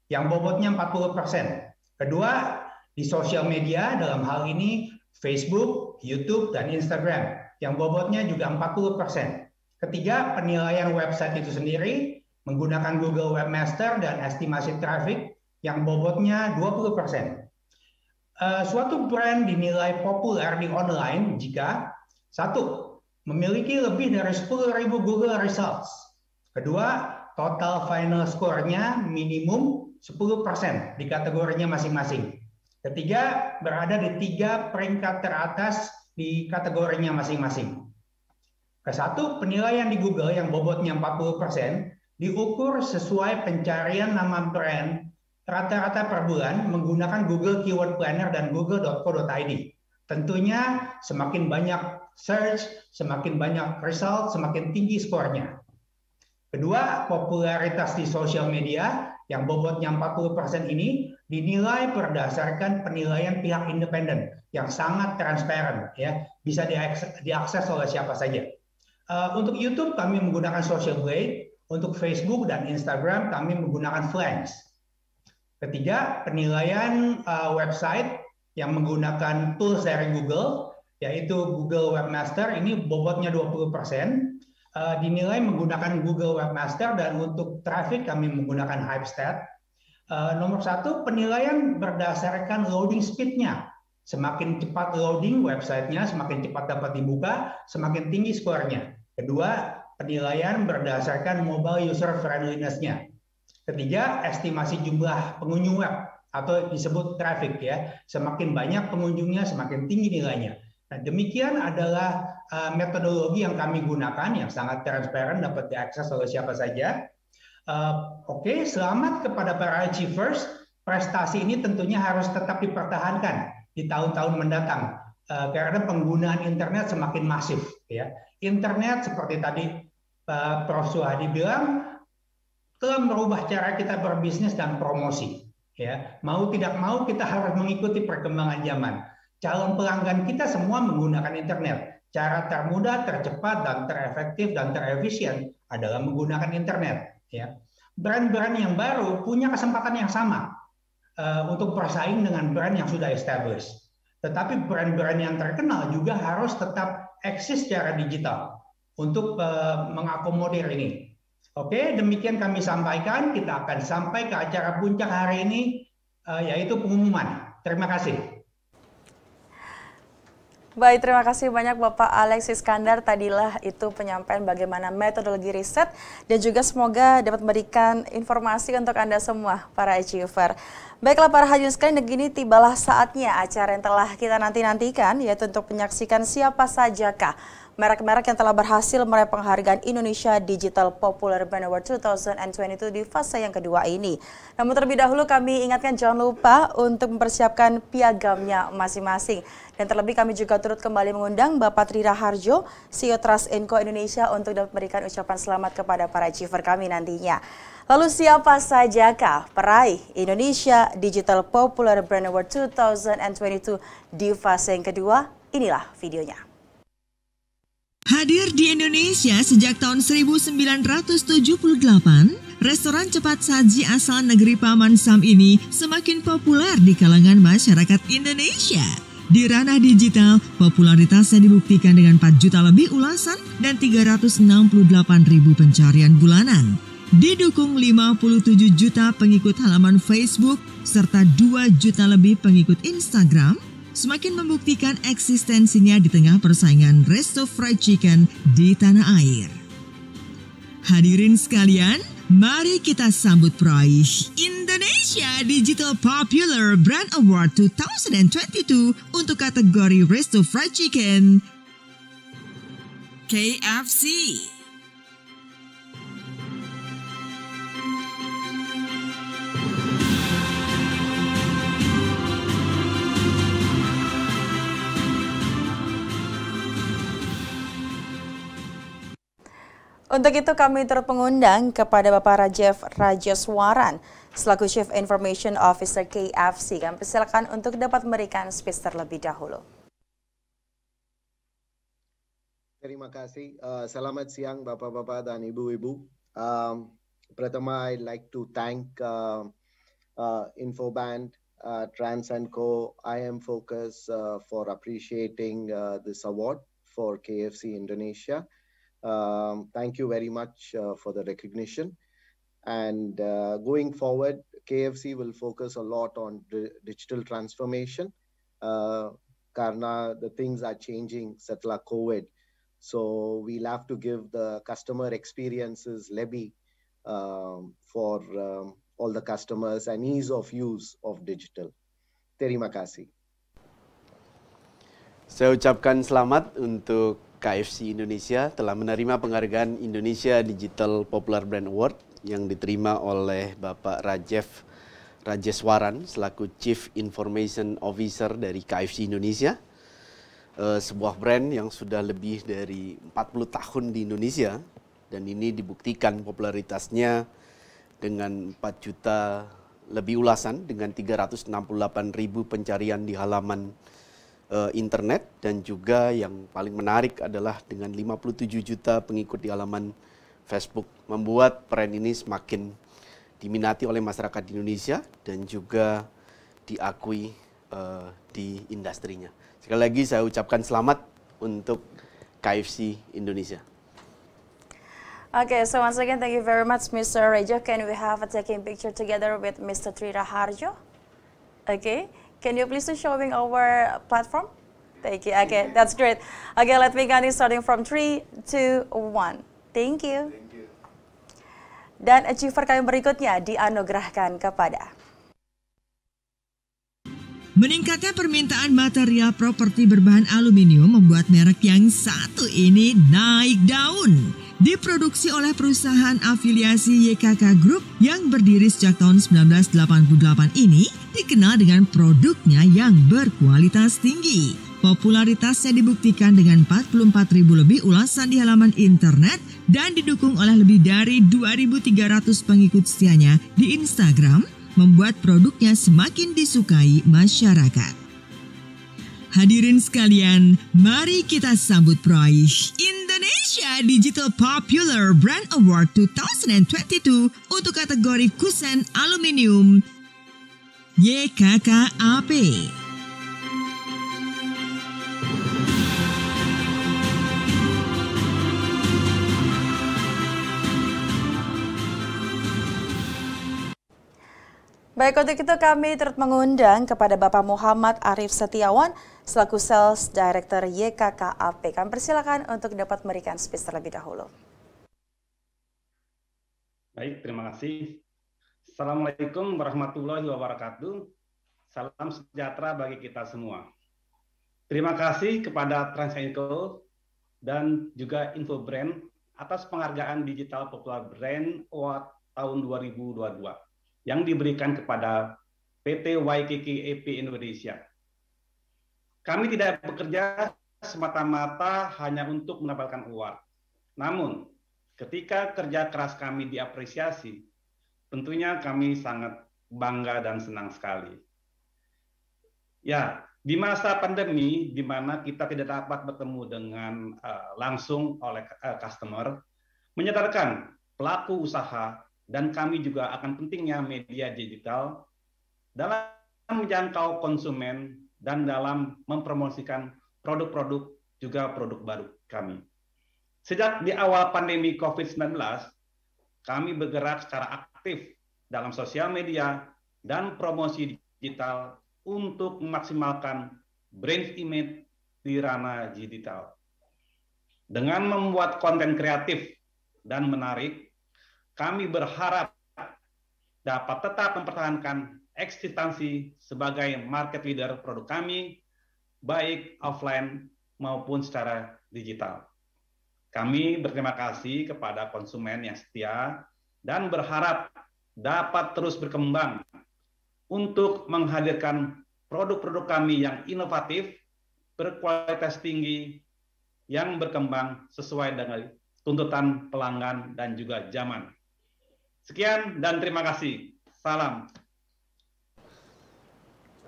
yang bobotnya 40%. Kedua, di sosial media dalam hal ini Facebook, YouTube, dan Instagram yang bobotnya juga 40%. Ketiga, penilaian website itu sendiri menggunakan Google Webmaster dan estimasi traffic yang bobotnya 20%. Uh, eh, suatu brand dinilai populer di online jika satu memiliki lebih dari 10.000 Google Results. Kedua, total final score-nya minimum 10% di kategorinya masing-masing. Ketiga, berada di tiga peringkat teratas di kategorinya masing-masing. Kesatu, penilaian di Google yang bobotnya 40% diukur sesuai pencarian nama brand rata-rata per bulan menggunakan Google Keyword Planner dan google.co.id. Tentunya semakin banyak search, semakin banyak result, semakin tinggi skornya. Kedua, popularitas di sosial media yang bobotnya 40% ini dinilai berdasarkan penilaian pihak independen yang sangat transparan ya, bisa diakses, oleh siapa saja. Eh, untuk YouTube kami menggunakan Social Blade, untuk Facebook dan Instagram kami menggunakan Flanks. Ketiga, penilaian eh, website yang menggunakan tools dari Google yaitu Google Webmaster ini bobotnya 20 persen uh, dinilai menggunakan Google Webmaster dan untuk traffic kami menggunakan Hypestat. Uh, eh, nomor satu penilaian berdasarkan loading speednya. Semakin cepat loading websitenya, semakin cepat dapat dibuka, semakin tinggi skornya. Kedua, penilaian berdasarkan mobile user friendliness-nya. Ketiga, estimasi jumlah pengunjung web atau disebut traffic ya. Semakin banyak pengunjungnya, semakin tinggi nilainya. Nah, demikian adalah uh, metodologi yang kami gunakan yang sangat transparan dapat diakses oleh siapa saja. Uh, Oke, okay, selamat kepada para achievers. Prestasi ini tentunya harus tetap dipertahankan di tahun-tahun mendatang uh, karena penggunaan internet semakin masif. Ya, internet seperti tadi uh, Prof Suhadi bilang telah merubah cara kita berbisnis dan promosi. Ya, mau tidak mau kita harus mengikuti perkembangan zaman calon pelanggan kita semua menggunakan internet. Cara termudah, tercepat, dan terefektif dan terefisien adalah menggunakan internet. Ya. Brand-brand yang baru punya kesempatan yang sama uh, untuk bersaing dengan brand yang sudah established. Tetapi brand-brand yang terkenal juga harus tetap eksis secara digital untuk uh, mengakomodir ini. Oke, demikian kami sampaikan. Kita akan sampai ke acara puncak hari ini, uh, yaitu pengumuman. Terima kasih. Baik, terima kasih banyak Bapak Alex Iskandar. Tadilah itu penyampaian bagaimana metodologi riset dan juga semoga dapat memberikan informasi untuk Anda semua para achiever. Baiklah para hadirin sekalian, begini tibalah saatnya acara yang telah kita nanti-nantikan yaitu untuk menyaksikan siapa sajakah Merek-merek yang telah berhasil meraih penghargaan Indonesia Digital Popular Brand Award 2022 di fase yang kedua ini. Namun terlebih dahulu kami ingatkan jangan lupa untuk mempersiapkan piagamnya masing-masing. Dan terlebih kami juga turut kembali mengundang Bapak Tri Raharjo, CEO Trust Inco Indonesia untuk dapat memberikan ucapan selamat kepada para achiever kami nantinya. Lalu siapa sajakah peraih Indonesia Digital Popular Brand Award 2022 di fase yang kedua? Inilah videonya. Hadir di Indonesia sejak tahun 1978, restoran cepat saji asal negeri Paman Sam ini semakin populer di kalangan masyarakat Indonesia. Di ranah digital, popularitasnya dibuktikan dengan 4 juta lebih ulasan dan 368 ribu pencarian bulanan. Didukung 57 juta pengikut halaman Facebook serta 2 juta lebih pengikut Instagram, semakin membuktikan eksistensinya di tengah persaingan resto fried chicken di tanah air. Hadirin sekalian, mari kita sambut peraih Indonesia Digital Popular Brand Award 2022 untuk kategori Resto Fried Chicken KFC. Untuk itu kami turut mengundang kepada Bapak Rajiv Rajeswaran selaku Chief Information Officer KFC. Kami persilakan untuk dapat memberikan speech terlebih dahulu. Terima kasih. Uh, selamat siang Bapak-Bapak dan Ibu-Ibu. Um, pertama, I'd like to thank um, uh, uh, Infoband, uh, Trans and Co, am focused uh, for appreciating uh, this award for KFC Indonesia. Um, thank you very much uh, for the recognition. And uh, going forward, KFC will focus a lot on digital transformation. Uh, Karna, the things are changing, Satla COVID. So we'll have to give the customer experiences levy um, for um, all the customers and ease of use of digital. Terima kasih. Saya ucapkan selamat untuk KFC Indonesia telah menerima penghargaan Indonesia Digital Popular Brand Award yang diterima oleh Bapak Rajev Rajeswaran selaku Chief Information Officer dari KFC Indonesia. Uh, sebuah brand yang sudah lebih dari 40 tahun di Indonesia dan ini dibuktikan popularitasnya dengan 4 juta lebih ulasan dengan 368 ribu pencarian di halaman Eh, internet dan juga yang paling menarik adalah dengan 57 juta pengikut di halaman Facebook membuat peran ini semakin diminati oleh masyarakat di Indonesia dan juga diakui uh, di industrinya. Sekali lagi saya ucapkan selamat untuk KFC Indonesia. Okay, so once again, thank you very much, Mr. Rejo. Can we have a taking picture together with Mr. Trira Harjo? Okay. Can you please showing our platform? Thank you. Okay, that's great. Okay, let me get it starting from three, two, one. Thank you. Thank you. Dan achiever kami berikutnya dianugerahkan kepada Meningkatnya permintaan material properti berbahan aluminium membuat merek yang satu ini naik daun diproduksi oleh perusahaan afiliasi YKK Group yang berdiri sejak tahun 1988 ini dikenal dengan produknya yang berkualitas tinggi. Popularitasnya dibuktikan dengan 44 ribu lebih ulasan di halaman internet dan didukung oleh lebih dari 2.300 pengikut setianya di Instagram, membuat produknya semakin disukai masyarakat. Hadirin sekalian, mari kita sambut Proish Indonesia Digital Popular Brand Award 2022 untuk kategori kusen aluminium YKKAP. Baik, untuk itu kami turut mengundang kepada Bapak Muhammad Arif Setiawan selaku Sales Director YKKAP. Kami persilakan untuk dapat memberikan speech terlebih dahulu. Baik, terima kasih. Assalamualaikum warahmatullahi wabarakatuh. Salam sejahtera bagi kita semua. Terima kasih kepada Transenco dan juga Info Brand atas penghargaan Digital Popular Brand Award tahun 2022 yang diberikan kepada PT EP Indonesia. Kami tidak bekerja semata-mata hanya untuk mendapatkan uang. Namun, ketika kerja keras kami diapresiasi, tentunya kami sangat bangga dan senang sekali. Ya, di masa pandemi di mana kita tidak dapat bertemu dengan uh, langsung oleh uh, customer, menyadarkan pelaku usaha dan kami juga akan pentingnya media digital dalam menjangkau konsumen dan dalam mempromosikan produk-produk juga produk baru kami. Sejak di awal pandemi COVID-19, kami bergerak secara aktif dalam sosial media dan promosi digital untuk memaksimalkan brand image di ranah digital. Dengan membuat konten kreatif dan menarik, kami berharap dapat tetap mempertahankan eksistensi sebagai market leader produk kami, baik offline maupun secara digital. Kami berterima kasih kepada konsumen yang setia dan berharap dapat terus berkembang untuk menghadirkan produk-produk kami yang inovatif, berkualitas tinggi, yang berkembang sesuai dengan tuntutan pelanggan dan juga zaman. Sekian dan terima kasih. Salam.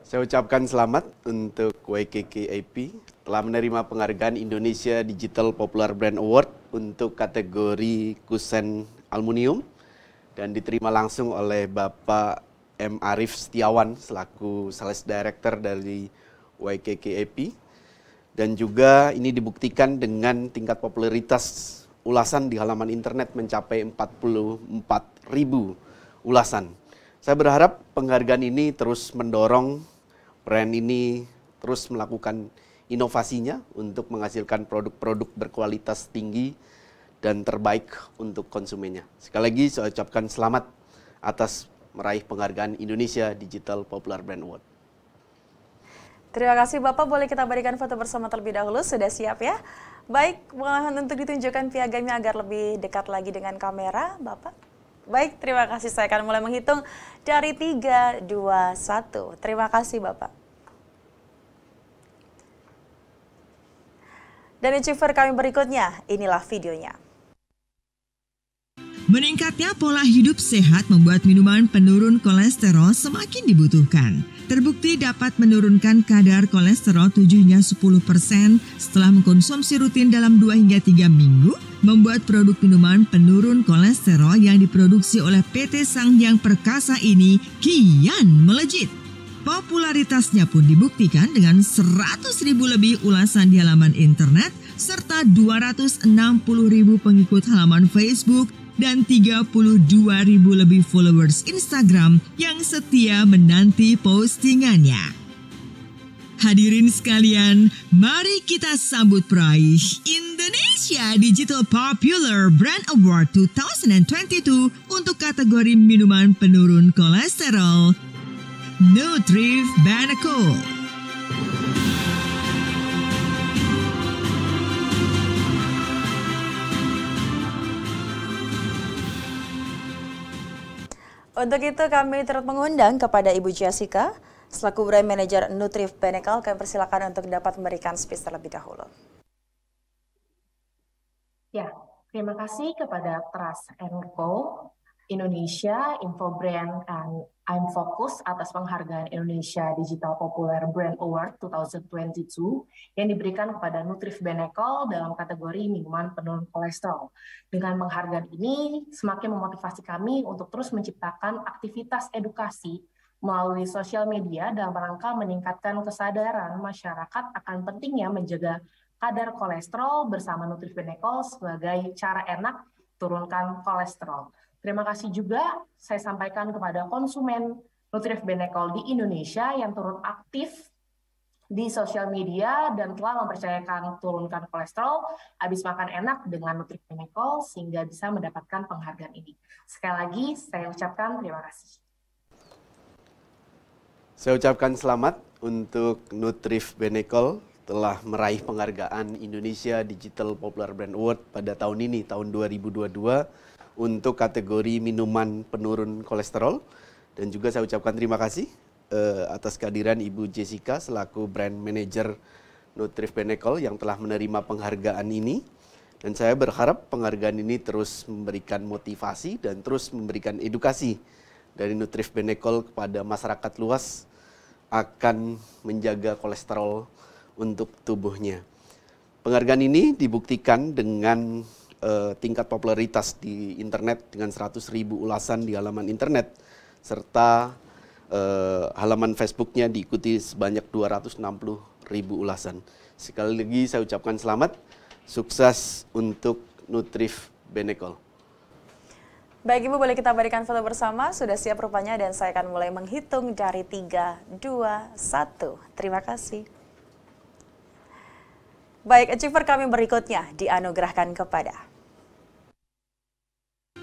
Saya ucapkan selamat untuk WKKAP telah menerima penghargaan Indonesia Digital Popular Brand Award untuk kategori kusen aluminium dan diterima langsung oleh Bapak M. Arif Setiawan selaku Sales Director dari YKKAP dan juga ini dibuktikan dengan tingkat popularitas ulasan di halaman internet mencapai 44 ribu ulasan. Saya berharap penghargaan ini terus mendorong brand ini terus melakukan inovasinya untuk menghasilkan produk-produk berkualitas tinggi dan terbaik untuk konsumennya. Sekali lagi saya ucapkan selamat atas meraih penghargaan Indonesia Digital Popular Brand Award. Terima kasih Bapak, boleh kita berikan foto bersama terlebih dahulu, sudah siap ya? Baik, mohon untuk ditunjukkan piagamnya agar lebih dekat lagi dengan kamera, Bapak. Baik, terima kasih. Saya akan mulai menghitung dari 3, 2, 1. Terima kasih Bapak. Dan achiever kami berikutnya, inilah videonya. Meningkatnya pola hidup sehat membuat minuman penurun kolesterol semakin dibutuhkan terbukti dapat menurunkan kadar kolesterol 7 hingga 10% setelah mengkonsumsi rutin dalam 2 hingga 3 minggu, membuat produk minuman penurun kolesterol yang diproduksi oleh PT Sang Yang Perkasa ini kian melejit. Popularitasnya pun dibuktikan dengan 100 ribu lebih ulasan di halaman internet serta 260 ribu pengikut halaman Facebook dan 32 ribu lebih followers Instagram yang setia menanti postingannya. Hadirin sekalian, mari kita sambut peraih Indonesia Digital Popular Brand Award 2022 untuk kategori minuman penurun kolesterol Nutrif Banacol. Untuk itu kami turut mengundang kepada Ibu Jessica, selaku brand manager Nutrif Benekal, kami persilakan untuk dapat memberikan speech terlebih dahulu. Ya, terima kasih kepada Trust Co. Indonesia, Infobrand, and I'm fokus atas penghargaan Indonesia Digital Popular Brand Award 2022 yang diberikan kepada Nutrif Benekol dalam kategori minuman penurun kolesterol. Dengan penghargaan ini, semakin memotivasi kami untuk terus menciptakan aktivitas edukasi melalui sosial media dalam rangka meningkatkan kesadaran masyarakat akan pentingnya menjaga kadar kolesterol bersama Nutrif Benekol sebagai cara enak turunkan kolesterol. Terima kasih juga saya sampaikan kepada konsumen Nutrif Benekol di Indonesia yang turut aktif di sosial media dan telah mempercayakan turunkan kolesterol habis makan enak dengan Nutrif Benekol sehingga bisa mendapatkan penghargaan ini. Sekali lagi saya ucapkan terima kasih. Saya ucapkan selamat untuk Nutrif Benekol telah meraih penghargaan Indonesia Digital Popular Brand Award pada tahun ini, tahun 2022 untuk kategori minuman penurun kolesterol. Dan juga saya ucapkan terima kasih uh, atas kehadiran Ibu Jessica selaku brand manager Nutrif Benekol yang telah menerima penghargaan ini. Dan saya berharap penghargaan ini terus memberikan motivasi dan terus memberikan edukasi dari Nutrif Benekol kepada masyarakat luas akan menjaga kolesterol untuk tubuhnya. Penghargaan ini dibuktikan dengan uh, tingkat popularitas di internet dengan 100 ribu ulasan di halaman internet serta uh, halaman Facebooknya diikuti sebanyak 260 ribu ulasan. Sekali lagi saya ucapkan selamat, sukses untuk Nutrif Benekol. Baik Ibu, boleh kita berikan foto bersama? Sudah siap rupanya dan saya akan mulai menghitung dari 3, 2, 1. Terima kasih. Baik, achiever kami berikutnya dianugerahkan kepada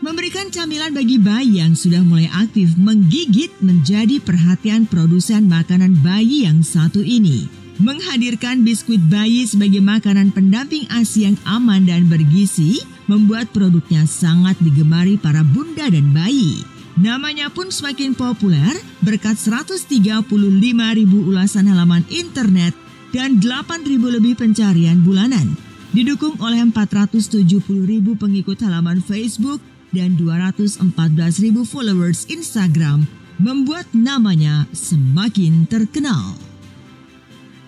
Memberikan camilan bagi bayi yang sudah mulai aktif menggigit menjadi perhatian produsen makanan bayi yang satu ini. Menghadirkan biskuit bayi sebagai makanan pendamping ASI yang aman dan bergizi membuat produknya sangat digemari para bunda dan bayi. Namanya pun semakin populer berkat 135 ribu ulasan halaman internet dan 8 ribu lebih pencarian bulanan. Didukung oleh 470 ribu pengikut halaman Facebook dan 214.000 followers Instagram membuat namanya semakin terkenal.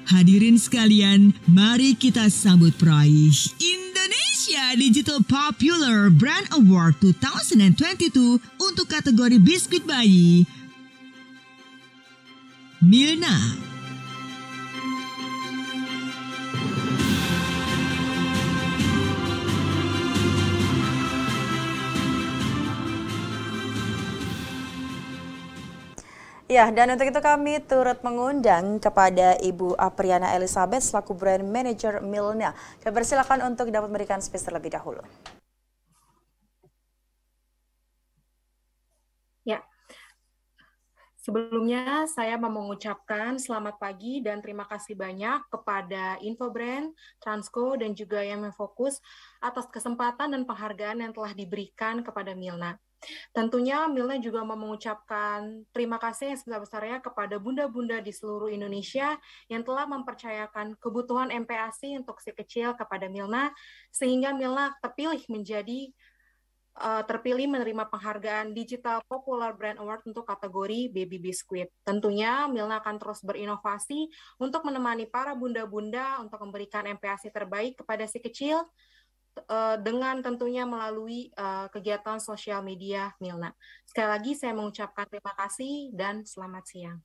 Hadirin sekalian, mari kita sambut peraih Indonesia Digital Popular Brand Award 2022 untuk kategori biskuit bayi. Milna. Ya, dan untuk itu kami turut mengundang kepada Ibu Apriana Elizabeth selaku Brand Manager Milna. Kami persilakan untuk dapat memberikan space terlebih dahulu. Ya, Sebelumnya, saya mau mengucapkan selamat pagi dan terima kasih banyak kepada Infobrand, Transco, dan juga yang Fokus atas kesempatan dan penghargaan yang telah diberikan kepada Milna. Tentunya Milna juga mau mengucapkan terima kasih yang sebesar-besarnya kepada bunda-bunda di seluruh Indonesia yang telah mempercayakan kebutuhan MPASI untuk si kecil kepada Milna, sehingga Milna terpilih menjadi eh, terpilih menerima penghargaan Digital Popular Brand Award untuk kategori Baby Biscuit. Tentunya Milna akan terus berinovasi untuk menemani para bunda-bunda untuk memberikan MPASI terbaik kepada si kecil, uh, dengan tentunya melalui uh, kegiatan sosial media Milna. Sekali lagi saya mengucapkan terima kasih dan selamat siang.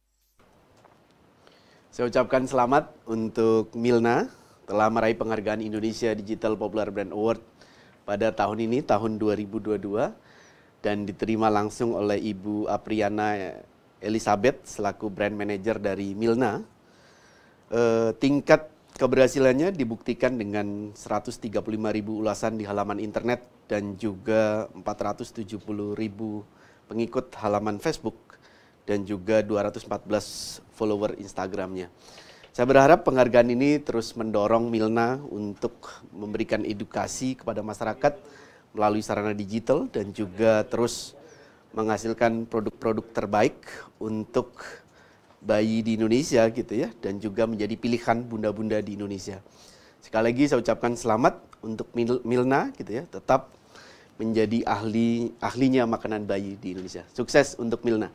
Saya ucapkan selamat untuk Milna telah meraih penghargaan Indonesia Digital Popular Brand Award pada tahun ini, tahun 2022, dan diterima langsung oleh Ibu Apriana Elizabeth selaku Brand Manager dari Milna. E, tingkat Keberhasilannya dibuktikan dengan 135 ribu ulasan di halaman internet dan juga 470 ribu pengikut halaman Facebook dan juga 214 follower Instagramnya. Saya berharap penghargaan ini terus mendorong Milna untuk memberikan edukasi kepada masyarakat melalui sarana digital dan juga terus menghasilkan produk-produk terbaik untuk bayi di Indonesia gitu ya dan juga menjadi pilihan bunda-bunda di Indonesia. Sekali lagi saya ucapkan selamat untuk Milna gitu ya, tetap menjadi ahli ahlinya makanan bayi di Indonesia. Sukses untuk Milna.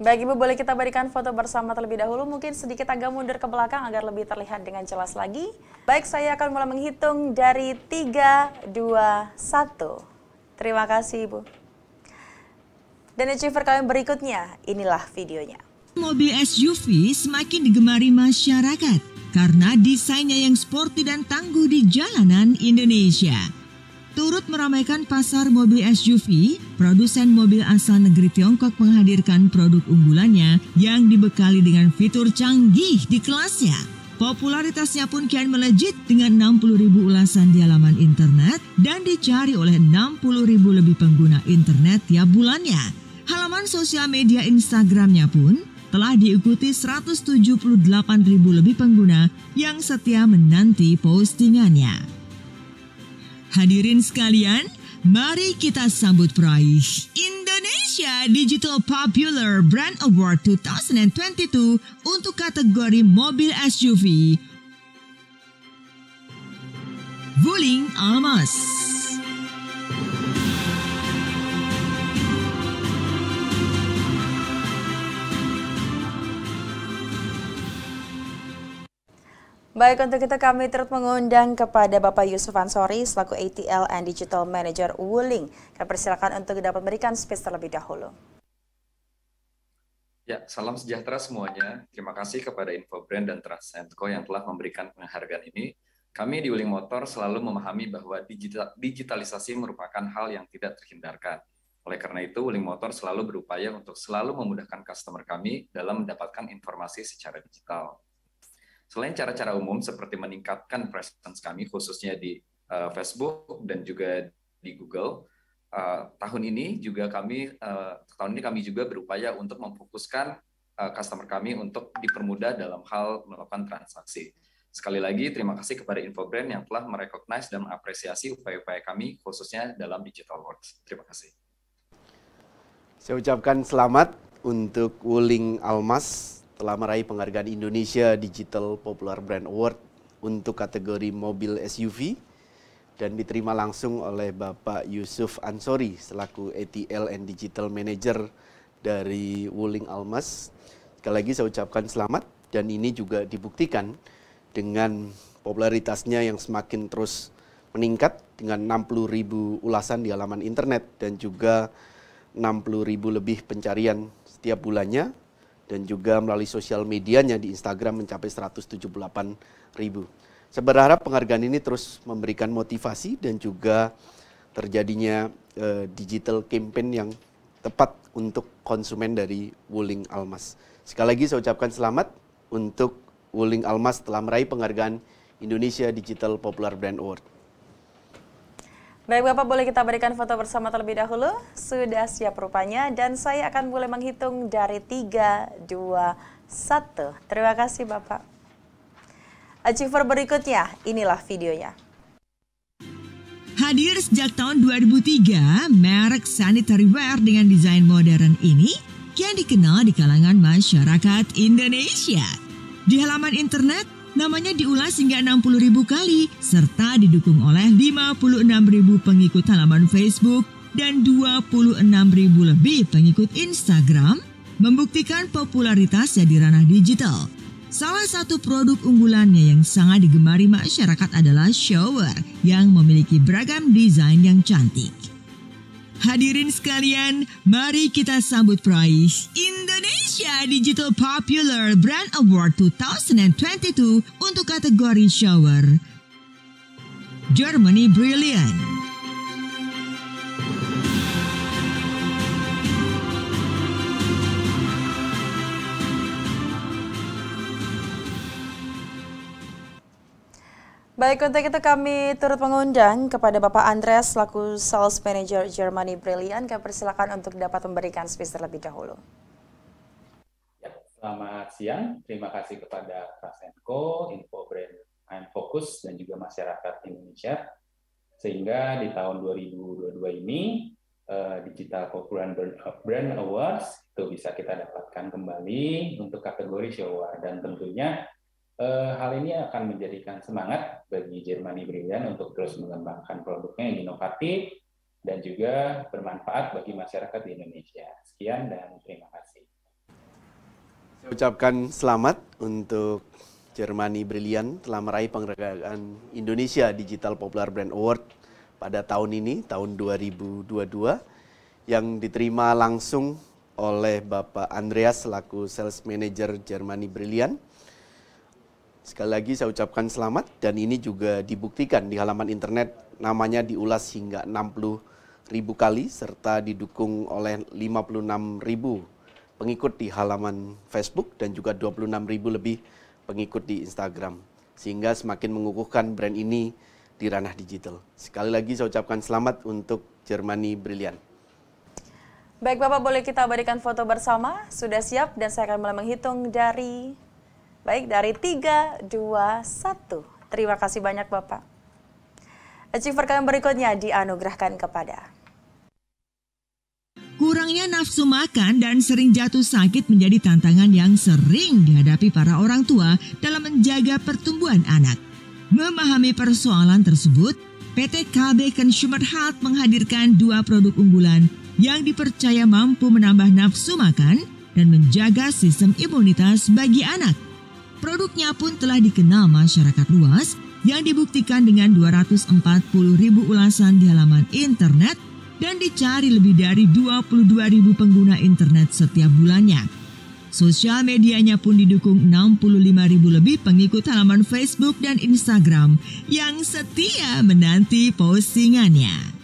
Bagi Ibu, boleh kita berikan foto bersama terlebih dahulu. Mungkin sedikit agak mundur ke belakang agar lebih terlihat dengan jelas lagi. Baik, saya akan mulai menghitung dari 3, 2, 1. Terima kasih Ibu dan achiever kalian berikutnya, inilah videonya. Mobil SUV semakin digemari masyarakat karena desainnya yang sporty dan tangguh di jalanan Indonesia. Turut meramaikan pasar mobil SUV, produsen mobil asal negeri Tiongkok menghadirkan produk unggulannya yang dibekali dengan fitur canggih di kelasnya. Popularitasnya pun kian melejit dengan 60 ribu ulasan di halaman internet dan dicari oleh 60 ribu lebih pengguna internet tiap bulannya. Halaman sosial media Instagramnya pun telah diikuti 178 ribu lebih pengguna yang setia menanti postingannya. Hadirin sekalian, mari kita sambut peraih Indonesia Digital Popular Brand Award 2022 untuk kategori mobil SUV Wuling Almas. Baik, untuk kita kami terus mengundang kepada Bapak Yusuf Ansori selaku ATL and Digital Manager Wuling. Kami persilakan untuk dapat memberikan space terlebih dahulu. Ya, salam sejahtera semuanya. Terima kasih kepada Infobrand dan Transcentco yang telah memberikan penghargaan ini. Kami di Wuling Motor selalu memahami bahwa digital, digitalisasi merupakan hal yang tidak terhindarkan. Oleh karena itu, Wuling Motor selalu berupaya untuk selalu memudahkan customer kami dalam mendapatkan informasi secara digital. Selain cara-cara umum seperti meningkatkan presence kami khususnya di uh, Facebook dan juga di Google, uh, tahun ini juga kami uh, tahun ini kami juga berupaya untuk memfokuskan uh, customer kami untuk dipermudah dalam hal melakukan transaksi. Sekali lagi, terima kasih kepada Infobrand yang telah merekognize dan mengapresiasi upaya-upaya kami, khususnya dalam Digital Works. Terima kasih. Saya ucapkan selamat untuk Wuling Almas telah meraih penghargaan Indonesia Digital Popular Brand Award untuk kategori mobil SUV dan diterima langsung oleh Bapak Yusuf Ansori selaku ATL and Digital Manager dari Wuling Almas. Sekali lagi saya ucapkan selamat dan ini juga dibuktikan dengan popularitasnya yang semakin terus meningkat dengan 60 ribu ulasan di halaman internet dan juga 60 ribu lebih pencarian setiap bulannya dan juga melalui sosial medianya di Instagram mencapai 178 ribu. Saya berharap penghargaan ini terus memberikan motivasi dan juga terjadinya uh, digital campaign yang tepat untuk konsumen dari Wuling Almas. Sekali lagi saya ucapkan selamat untuk Wuling Almas telah meraih penghargaan Indonesia Digital Popular Brand Award. Baik Bapak, boleh kita berikan foto bersama terlebih dahulu? Sudah siap rupanya dan saya akan boleh menghitung dari 3, 2, 1. Terima kasih Bapak. Achiever berikutnya, inilah videonya. Hadir sejak tahun 2003, merek sanitary wear dengan desain modern ini yang dikenal di kalangan masyarakat Indonesia. Di halaman internet, Namanya diulas hingga ribu kali serta didukung oleh ribu pengikut halaman Facebook dan ribu lebih pengikut Instagram membuktikan popularitasnya di ranah digital. Salah satu produk unggulannya yang sangat digemari masyarakat adalah shower yang memiliki beragam desain yang cantik. Hadirin sekalian, mari kita sambut prize Indonesia Digital Popular Brand Award 2022 untuk kategori shower. Germany Brilliant. Baik, untuk itu kami turut mengundang kepada Bapak Andreas selaku Sales Manager Germany Brilliant. Kami persilakan untuk dapat memberikan speech terlebih dahulu. Ya, selamat siang. Terima kasih kepada Info Brand, I'm Focus, dan juga masyarakat Indonesia. Sehingga di tahun 2022 ini, eh, Digital Corporate Brand Awards itu bisa kita dapatkan kembali untuk kategori show Dan tentunya Eh, hal ini akan menjadikan semangat bagi Germany Brilliant untuk terus mengembangkan produknya yang inovatif dan juga bermanfaat bagi masyarakat di Indonesia. Sekian dan terima kasih. Saya ucapkan selamat untuk Germany Brilliant telah meraih penghargaan Indonesia Digital Popular Brand Award pada tahun ini, tahun 2022, yang diterima langsung oleh Bapak Andreas selaku Sales Manager Germany Brilliant Sekali lagi saya ucapkan selamat dan ini juga dibuktikan di halaman internet namanya diulas hingga 60 ribu kali serta didukung oleh 56 ribu pengikut di halaman Facebook dan juga 26 ribu lebih pengikut di Instagram. Sehingga semakin mengukuhkan brand ini di ranah digital. Sekali lagi saya ucapkan selamat untuk Germany Brilliant. Baik Bapak, boleh kita berikan foto bersama? Sudah siap dan saya akan mulai menghitung dari Baik, dari 3, 2, 1. Terima kasih banyak Bapak. Achiever kalian berikutnya dianugerahkan kepada. Kurangnya nafsu makan dan sering jatuh sakit menjadi tantangan yang sering dihadapi para orang tua dalam menjaga pertumbuhan anak. Memahami persoalan tersebut, PT KB Consumer Health menghadirkan dua produk unggulan yang dipercaya mampu menambah nafsu makan dan menjaga sistem imunitas bagi anak. Produknya pun telah dikenal masyarakat luas yang dibuktikan dengan 240 ribu ulasan di halaman internet dan dicari lebih dari 22 ribu pengguna internet setiap bulannya. Sosial medianya pun didukung 65 ribu lebih pengikut halaman Facebook dan Instagram yang setia menanti postingannya.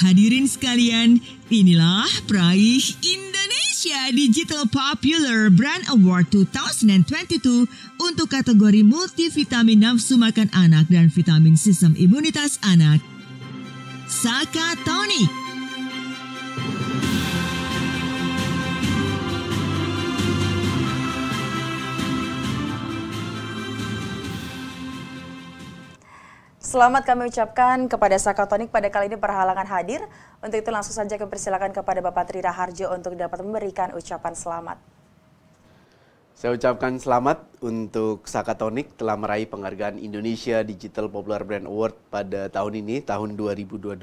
Hadirin sekalian, inilah peraih Indah. Indonesia Digital Popular Brand Award 2022 untuk kategori multivitamin nafsu makan anak dan vitamin sistem imunitas anak. Saka Tonic Selamat kami ucapkan kepada Sakatonik pada kali ini perhalangan hadir. Untuk itu langsung saja kami persilakan kepada Bapak Tri Raharjo untuk dapat memberikan ucapan selamat. Saya ucapkan selamat untuk Sakatonik telah meraih penghargaan Indonesia Digital Popular Brand Award pada tahun ini, tahun 2022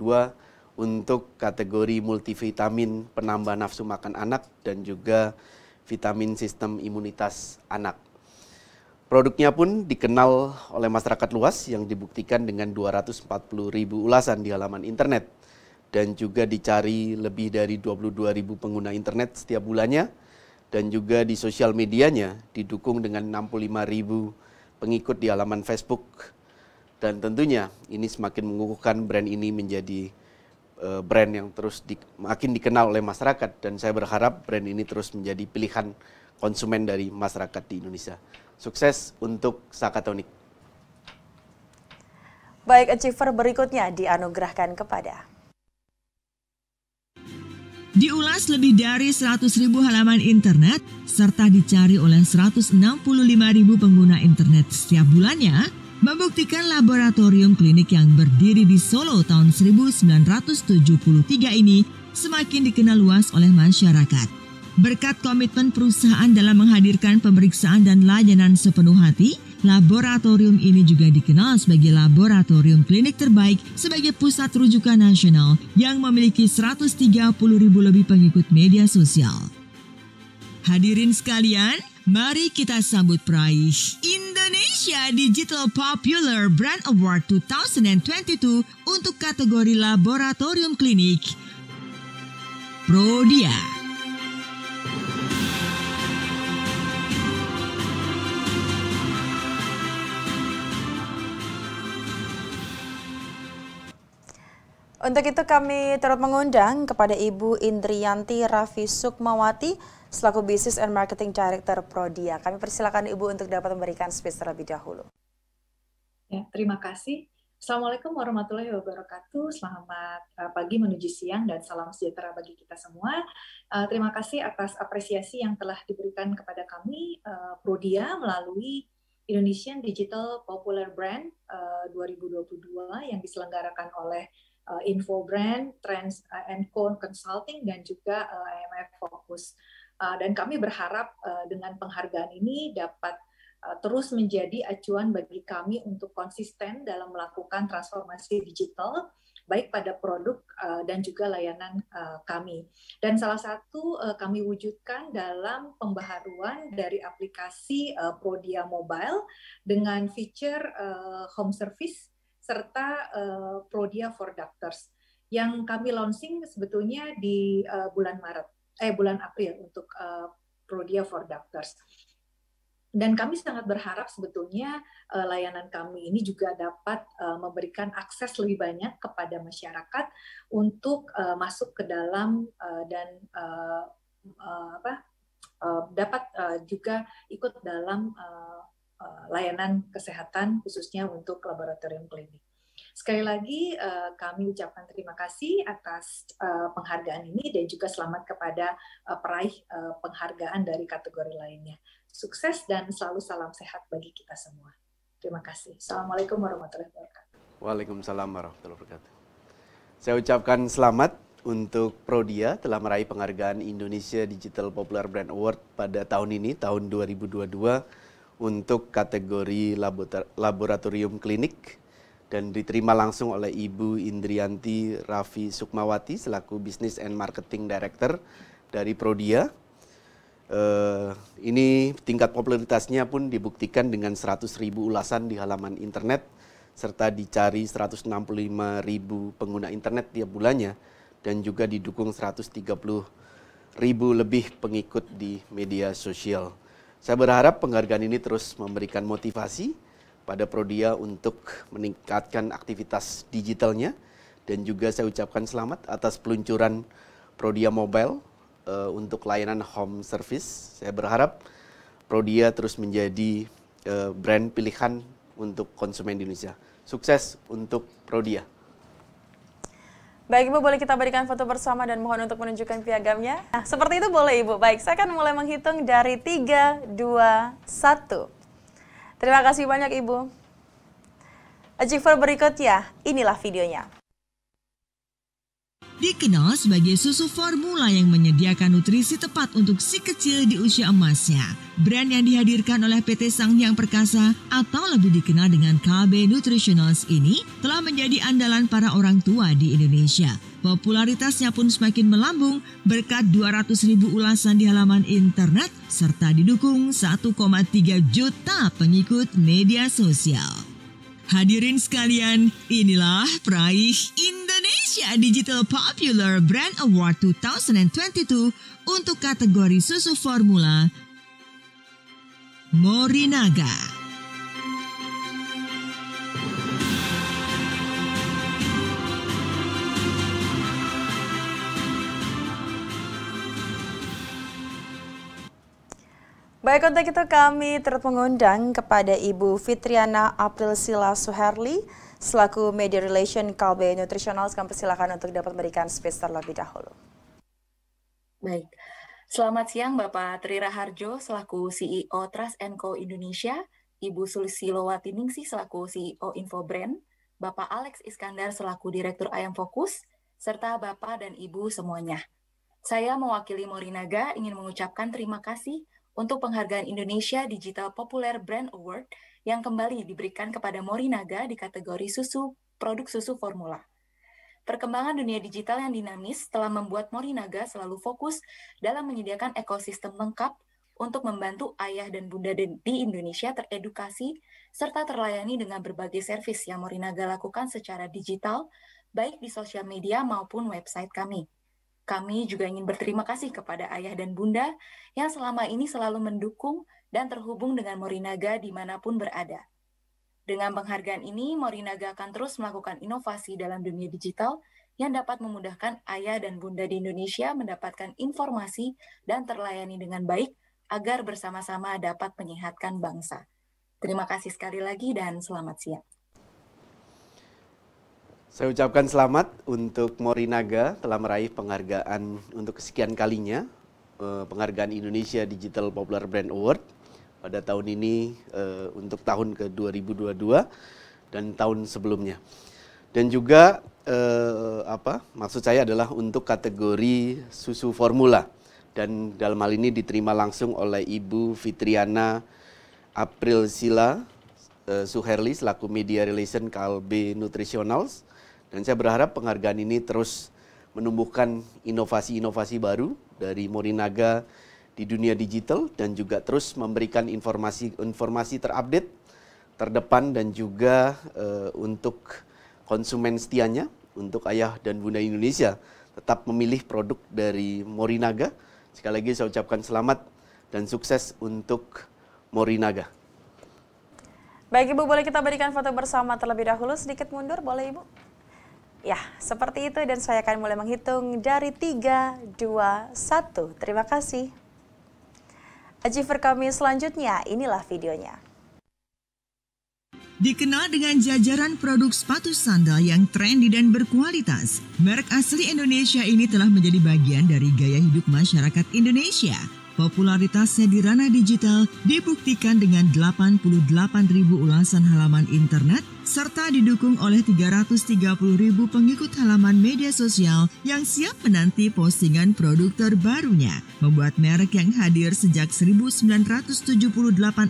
untuk kategori multivitamin penambah nafsu makan anak dan juga vitamin sistem imunitas anak. Produknya pun dikenal oleh masyarakat luas yang dibuktikan dengan 240 ribu ulasan di halaman internet dan juga dicari lebih dari 22 ribu pengguna internet setiap bulannya dan juga di sosial medianya didukung dengan 65 ribu pengikut di halaman Facebook dan tentunya ini semakin mengukuhkan brand ini menjadi eh, brand yang terus di, makin dikenal oleh masyarakat dan saya berharap brand ini terus menjadi pilihan konsumen dari masyarakat di Indonesia. Sukses untuk Sakatonik. Baik, achiever berikutnya dianugerahkan kepada. Diulas lebih dari 100 ribu halaman internet, serta dicari oleh 165 ribu pengguna internet setiap bulannya, membuktikan laboratorium klinik yang berdiri di Solo tahun 1973 ini semakin dikenal luas oleh masyarakat. Berkat komitmen perusahaan dalam menghadirkan pemeriksaan dan layanan sepenuh hati, laboratorium ini juga dikenal sebagai laboratorium klinik terbaik sebagai pusat rujukan nasional yang memiliki 130 ribu lebih pengikut media sosial. Hadirin sekalian, mari kita sambut peraih Indonesia Digital Popular Brand Award 2022 untuk kategori laboratorium klinik. Prodia. Untuk itu kami turut mengundang kepada Ibu Indriyanti Raffi Sukmawati selaku Business and Marketing Director Prodia. Kami persilakan Ibu untuk dapat memberikan speech terlebih dahulu. Ya, terima kasih. Assalamualaikum warahmatullahi wabarakatuh. Selamat eh, pagi menuju siang dan salam sejahtera bagi kita semua. Eh, terima kasih atas apresiasi yang telah diberikan kepada kami eh, Prodia melalui Indonesian Digital Popular Brand 2022 yang diselenggarakan oleh uh, eh, Brand, Trends eh, and Cone Consulting dan juga uh, eh, IMF Focus. Uh, dan kami berharap uh, dengan penghargaan ini dapat uh, terus menjadi acuan bagi kami untuk konsisten dalam melakukan transformasi digital baik pada produk uh, dan juga layanan kami. Dan salah satu kami wujudkan dalam pembaharuan dari aplikasi Prodia Mobile dengan fitur home service serta uh, Prodia for Doctors yang kami launching sebetulnya di uh, bulan Maret eh bulan April untuk uh, Prodia for Doctors. Dan kami sangat berharap sebetulnya uh, layanan kami ini juga dapat uh, memberikan akses lebih banyak kepada masyarakat untuk uh, masuk ke dalam uh, dan uh, uh, apa uh, dapat uh, juga ikut dalam uh, Eh, layanan kesehatan khususnya untuk laboratorium klinik. Sekali lagi eh, kami ucapkan terima kasih atas eh, penghargaan ini dan juga selamat kepada peraih penghargaan dari kategori lainnya. Sukses dan selalu salam sehat bagi kita semua. Terima kasih. Assalamualaikum warahmatullahi wabarakatuh. Waalaikumsalam warahmatullahi wabarakatuh. Saya ucapkan selamat untuk Prodia telah meraih penghargaan Indonesia Digital Popular Brand Award pada tahun ini, tahun 2022 untuk kategori laboratorium klinik dan diterima langsung oleh Ibu Indrianti Raffi Sukmawati selaku Business and Marketing Director dari Prodia. Uh, ini tingkat popularitasnya pun dibuktikan dengan 100 ribu ulasan di halaman internet serta dicari 165 ribu pengguna internet tiap bulannya dan juga didukung 130 ribu lebih pengikut di media sosial. Saya berharap penghargaan ini terus memberikan motivasi pada Prodia untuk meningkatkan aktivitas digitalnya dan juga saya ucapkan selamat atas peluncuran Prodia Mobile uh, untuk layanan home service. Saya berharap Prodia terus menjadi uh, brand pilihan untuk konsumen di Indonesia. Sukses untuk Prodia. Baik Ibu, boleh kita berikan foto bersama dan mohon untuk menunjukkan piagamnya. Nah, seperti itu boleh Ibu. Baik, saya akan mulai menghitung dari 3, 2, 1. Terima kasih banyak Ibu. Achiever berikutnya, inilah videonya dikenal sebagai susu formula yang menyediakan nutrisi tepat untuk si kecil di usia emasnya. Brand yang dihadirkan oleh PT Sang Hyang Perkasa atau lebih dikenal dengan KB Nutritionals ini telah menjadi andalan para orang tua di Indonesia. Popularitasnya pun semakin melambung berkat 200 ribu ulasan di halaman internet serta didukung 1,3 juta pengikut media sosial. Hadirin sekalian, inilah peraih Indonesia Digital Popular Brand Award 2022 untuk kategori susu formula Morinaga. Baik untuk itu kami turut mengundang kepada Ibu Fitriana April Sila Suherli selaku Media Relation Kalbe Nutritional. Kami persilakan untuk dapat memberikan space terlebih dahulu. Baik, selamat siang Bapak Tri Raharjo selaku CEO Trust Co Indonesia, Ibu Sulisilowati Ningsih selaku CEO Infobrand, Bapak Alex Iskandar selaku Direktur Ayam Fokus, serta Bapak dan Ibu semuanya. Saya mewakili Morinaga ingin mengucapkan terima kasih untuk penghargaan Indonesia Digital Popular Brand Award yang kembali diberikan kepada Morinaga di kategori susu produk susu formula. Perkembangan dunia digital yang dinamis telah membuat Morinaga selalu fokus dalam menyediakan ekosistem lengkap untuk membantu ayah dan bunda di Indonesia teredukasi serta terlayani dengan berbagai servis yang Morinaga lakukan secara digital, baik di sosial media maupun website kami. Kami juga ingin berterima kasih kepada ayah dan bunda yang selama ini selalu mendukung dan terhubung dengan Morinaga dimanapun berada. Dengan penghargaan ini, Morinaga akan terus melakukan inovasi dalam dunia digital yang dapat memudahkan ayah dan bunda di Indonesia mendapatkan informasi dan terlayani dengan baik agar bersama-sama dapat menyehatkan bangsa. Terima kasih sekali lagi dan selamat siang. Saya ucapkan selamat untuk Morinaga telah meraih penghargaan untuk kesekian kalinya eh, penghargaan Indonesia Digital Popular Brand Award pada tahun ini eh, untuk tahun ke 2022 dan tahun sebelumnya. Dan juga eh, apa maksud saya adalah untuk kategori susu formula dan dalam hal ini diterima langsung oleh Ibu Fitriana April Sila Suherli selaku Media Relation KLB Nutritionals dan saya berharap penghargaan ini terus menumbuhkan inovasi-inovasi baru dari Morinaga di dunia digital dan juga terus memberikan informasi informasi terupdate, terdepan dan juga e, untuk konsumen setianya, untuk ayah dan bunda Indonesia tetap memilih produk dari Morinaga. Sekali lagi saya ucapkan selamat dan sukses untuk Morinaga. Baik Ibu, boleh kita berikan foto bersama terlebih dahulu, sedikit mundur boleh Ibu? Ya, seperti itu dan saya akan mulai menghitung dari 3, 2, 1. Terima kasih. Achiever kami selanjutnya, inilah videonya. Dikenal dengan jajaran produk sepatu sandal yang trendy dan berkualitas, merek asli Indonesia ini telah menjadi bagian dari gaya hidup masyarakat Indonesia. Popularitasnya di ranah digital dibuktikan dengan 88.000 ulasan halaman internet serta didukung oleh 330 ribu pengikut halaman media sosial yang siap menanti postingan produk terbarunya, membuat merek yang hadir sejak 1978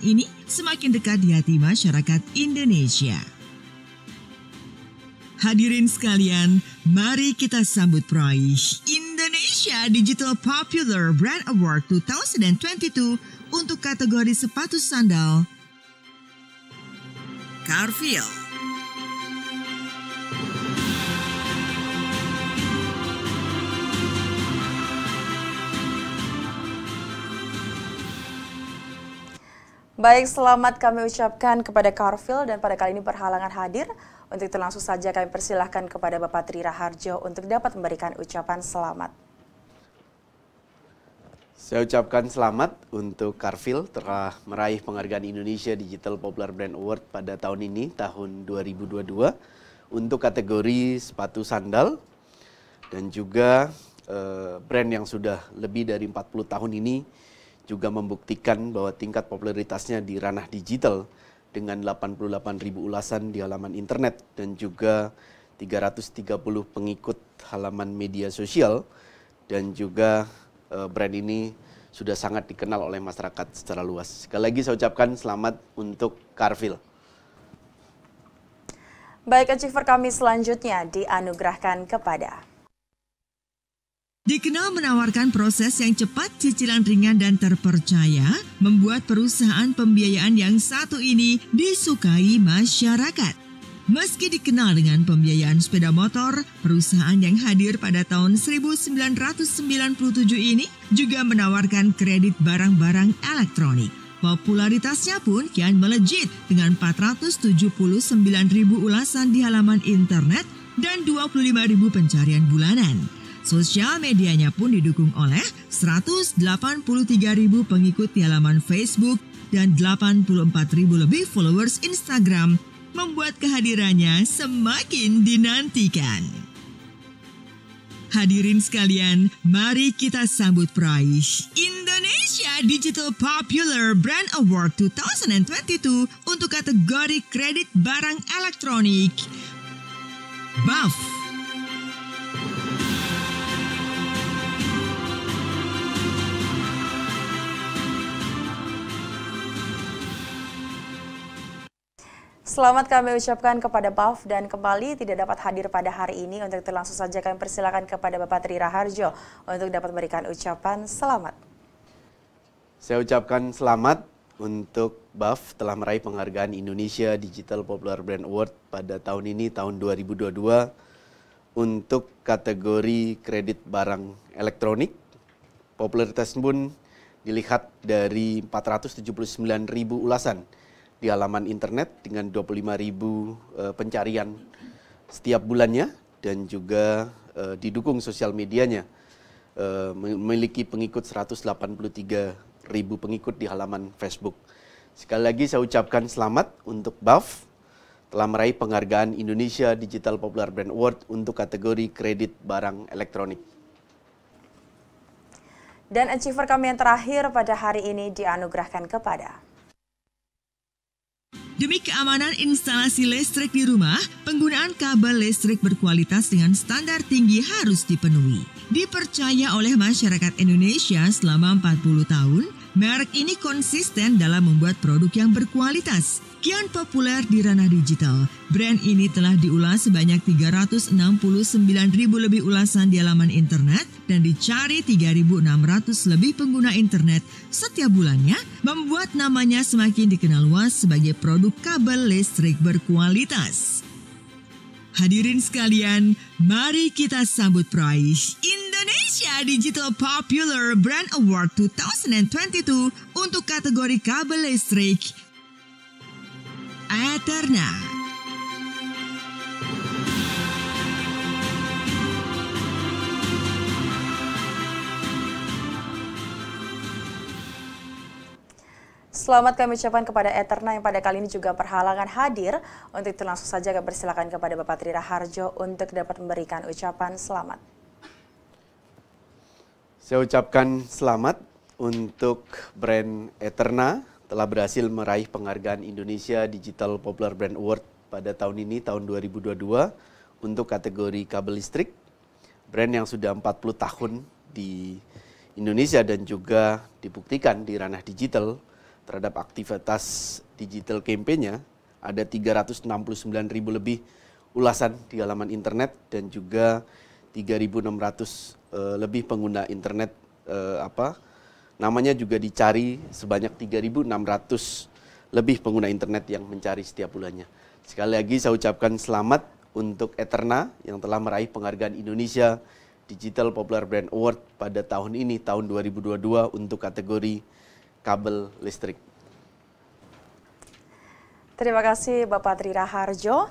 ini semakin dekat di hati masyarakat Indonesia. Hadirin sekalian, mari kita sambut peraih Indonesia Digital Popular Brand Award 2022 untuk kategori sepatu sandal Carfield. Baik, selamat kami ucapkan kepada Karfil dan pada kali ini perhalangan hadir. Untuk itu langsung saja kami persilahkan kepada Bapak Tri Raharjo untuk dapat memberikan ucapan selamat. Saya ucapkan selamat untuk Carvil telah meraih penghargaan Indonesia Digital Popular Brand Award pada tahun ini, tahun 2022, untuk kategori sepatu sandal dan juga eh, brand yang sudah lebih dari 40 tahun ini juga membuktikan bahwa tingkat popularitasnya di ranah digital dengan 88 ribu ulasan di halaman internet dan juga 330 pengikut halaman media sosial dan juga eh, brand ini sudah sangat dikenal oleh masyarakat secara luas. Sekali lagi saya ucapkan selamat untuk Carville. Baik, achiever kami selanjutnya dianugerahkan kepada Dikenal menawarkan proses yang cepat, cicilan ringan dan terpercaya, membuat perusahaan pembiayaan yang satu ini disukai masyarakat. Meski dikenal dengan pembiayaan sepeda motor, perusahaan yang hadir pada tahun 1997 ini juga menawarkan kredit barang-barang elektronik. Popularitasnya pun kian melejit dengan 479 ribu ulasan di halaman internet dan 25 ribu pencarian bulanan. Sosial medianya pun didukung oleh 183 ribu pengikut di halaman Facebook dan 84 ribu lebih followers Instagram membuat kehadirannya semakin dinantikan. Hadirin sekalian, mari kita sambut peraih Indonesia Digital Popular Brand Award 2022 untuk kategori kredit barang elektronik. Buff. Selamat kami ucapkan kepada PAF dan kembali tidak dapat hadir pada hari ini. Untuk itu langsung saja kami persilakan kepada Bapak Tri Raharjo untuk dapat memberikan ucapan selamat. Saya ucapkan selamat untuk Buff telah meraih penghargaan Indonesia Digital Popular Brand Award pada tahun ini, tahun 2022 untuk kategori kredit barang elektronik. Popularitas pun dilihat dari 479 ribu ulasan di halaman internet dengan 25 ribu uh, pencarian setiap bulannya dan juga uh, didukung sosial medianya uh, memiliki pengikut 183 ribu pengikut di halaman Facebook. Sekali lagi saya ucapkan selamat untuk BAF telah meraih penghargaan Indonesia Digital Popular Brand Award untuk kategori kredit barang elektronik. Dan achiever kami yang terakhir pada hari ini dianugerahkan kepada Demi keamanan instalasi listrik di rumah, penggunaan kabel listrik berkualitas dengan standar tinggi harus dipenuhi. Dipercaya oleh masyarakat Indonesia selama 40 tahun, merek ini konsisten dalam membuat produk yang berkualitas Kian populer di ranah digital, brand ini telah diulas sebanyak 369 ribu lebih ulasan di laman internet dan dicari 3.600 lebih pengguna internet setiap bulannya, membuat namanya semakin dikenal luas sebagai produk kabel listrik berkualitas. Hadirin sekalian, mari kita sambut Prize Indonesia Digital Popular Brand Award 2022 untuk kategori kabel listrik Paterna. Selamat kami ucapkan kepada Eterna yang pada kali ini juga perhalangan hadir. Untuk itu langsung saja kami persilakan kepada Bapak Trira Harjo untuk dapat memberikan ucapan selamat. Saya ucapkan selamat untuk brand Eterna telah berhasil meraih penghargaan Indonesia Digital Popular Brand Award pada tahun ini, tahun 2022, untuk kategori kabel listrik. Brand yang sudah 40 tahun di Indonesia dan juga dibuktikan di ranah digital terhadap aktivitas digital campaign-nya ada 369 ribu lebih ulasan di halaman internet dan juga 3.600 uh, eh, lebih pengguna internet uh, apa Namanya juga dicari sebanyak 3.600 lebih pengguna internet yang mencari setiap bulannya. Sekali lagi saya ucapkan selamat untuk Eterna yang telah meraih penghargaan Indonesia Digital Popular Brand Award pada tahun ini, tahun 2022 untuk kategori kabel listrik. Terima kasih Bapak Tri Raharjo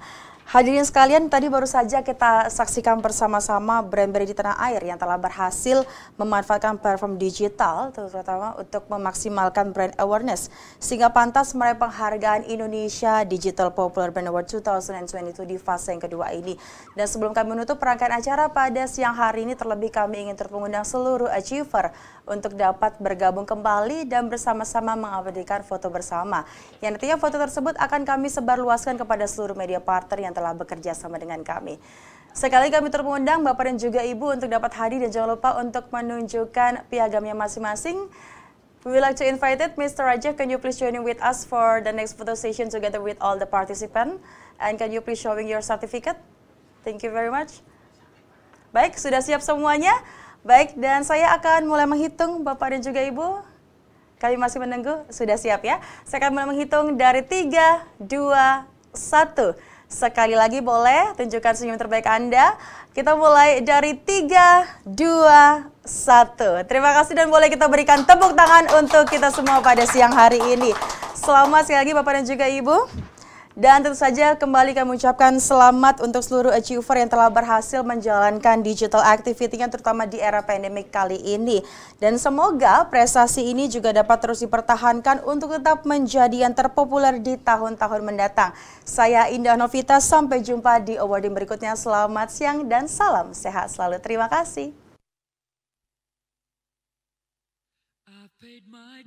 Hadirin sekalian, tadi baru saja kita saksikan bersama-sama brand-brand di tanah air yang telah berhasil memanfaatkan platform digital, terutama untuk memaksimalkan brand awareness, sehingga pantas meraih penghargaan Indonesia Digital Popular Brand Award 2022 di fase yang kedua ini. Dan sebelum kami menutup perangkat acara pada siang hari ini, terlebih kami ingin terpengundang seluruh achiever untuk dapat bergabung kembali dan bersama-sama mengabadikan foto bersama. Yang nantinya foto tersebut akan kami sebarluaskan kepada seluruh media partner yang telah bekerja sama dengan kami. Sekali kami terpengundang Bapak dan juga Ibu untuk dapat hadir dan jangan lupa untuk menunjukkan piagamnya masing-masing. We would like to invite it, Mr. Raja, can you please join in with us for the next photo session together with all the participants? And can you please showing your certificate? Thank you very much. Baik, sudah siap semuanya? Baik, dan saya akan mulai menghitung Bapak dan juga Ibu. Kami masih menunggu, sudah siap ya. Saya akan mulai menghitung dari 3, 2, 1. Sekali lagi boleh tunjukkan senyum terbaik Anda. Kita mulai dari 3, 2, 1. Terima kasih dan boleh kita berikan tepuk tangan untuk kita semua pada siang hari ini. Selamat sekali lagi Bapak dan juga Ibu. Dan tentu saja kembali kami ucapkan selamat untuk seluruh achiever yang telah berhasil menjalankan digital activity-nya terutama di era pandemik kali ini. Dan semoga prestasi ini juga dapat terus dipertahankan untuk tetap menjadi yang terpopuler di tahun-tahun mendatang. Saya Indah Novita, sampai jumpa di awarding berikutnya. Selamat siang dan salam sehat selalu. Terima kasih.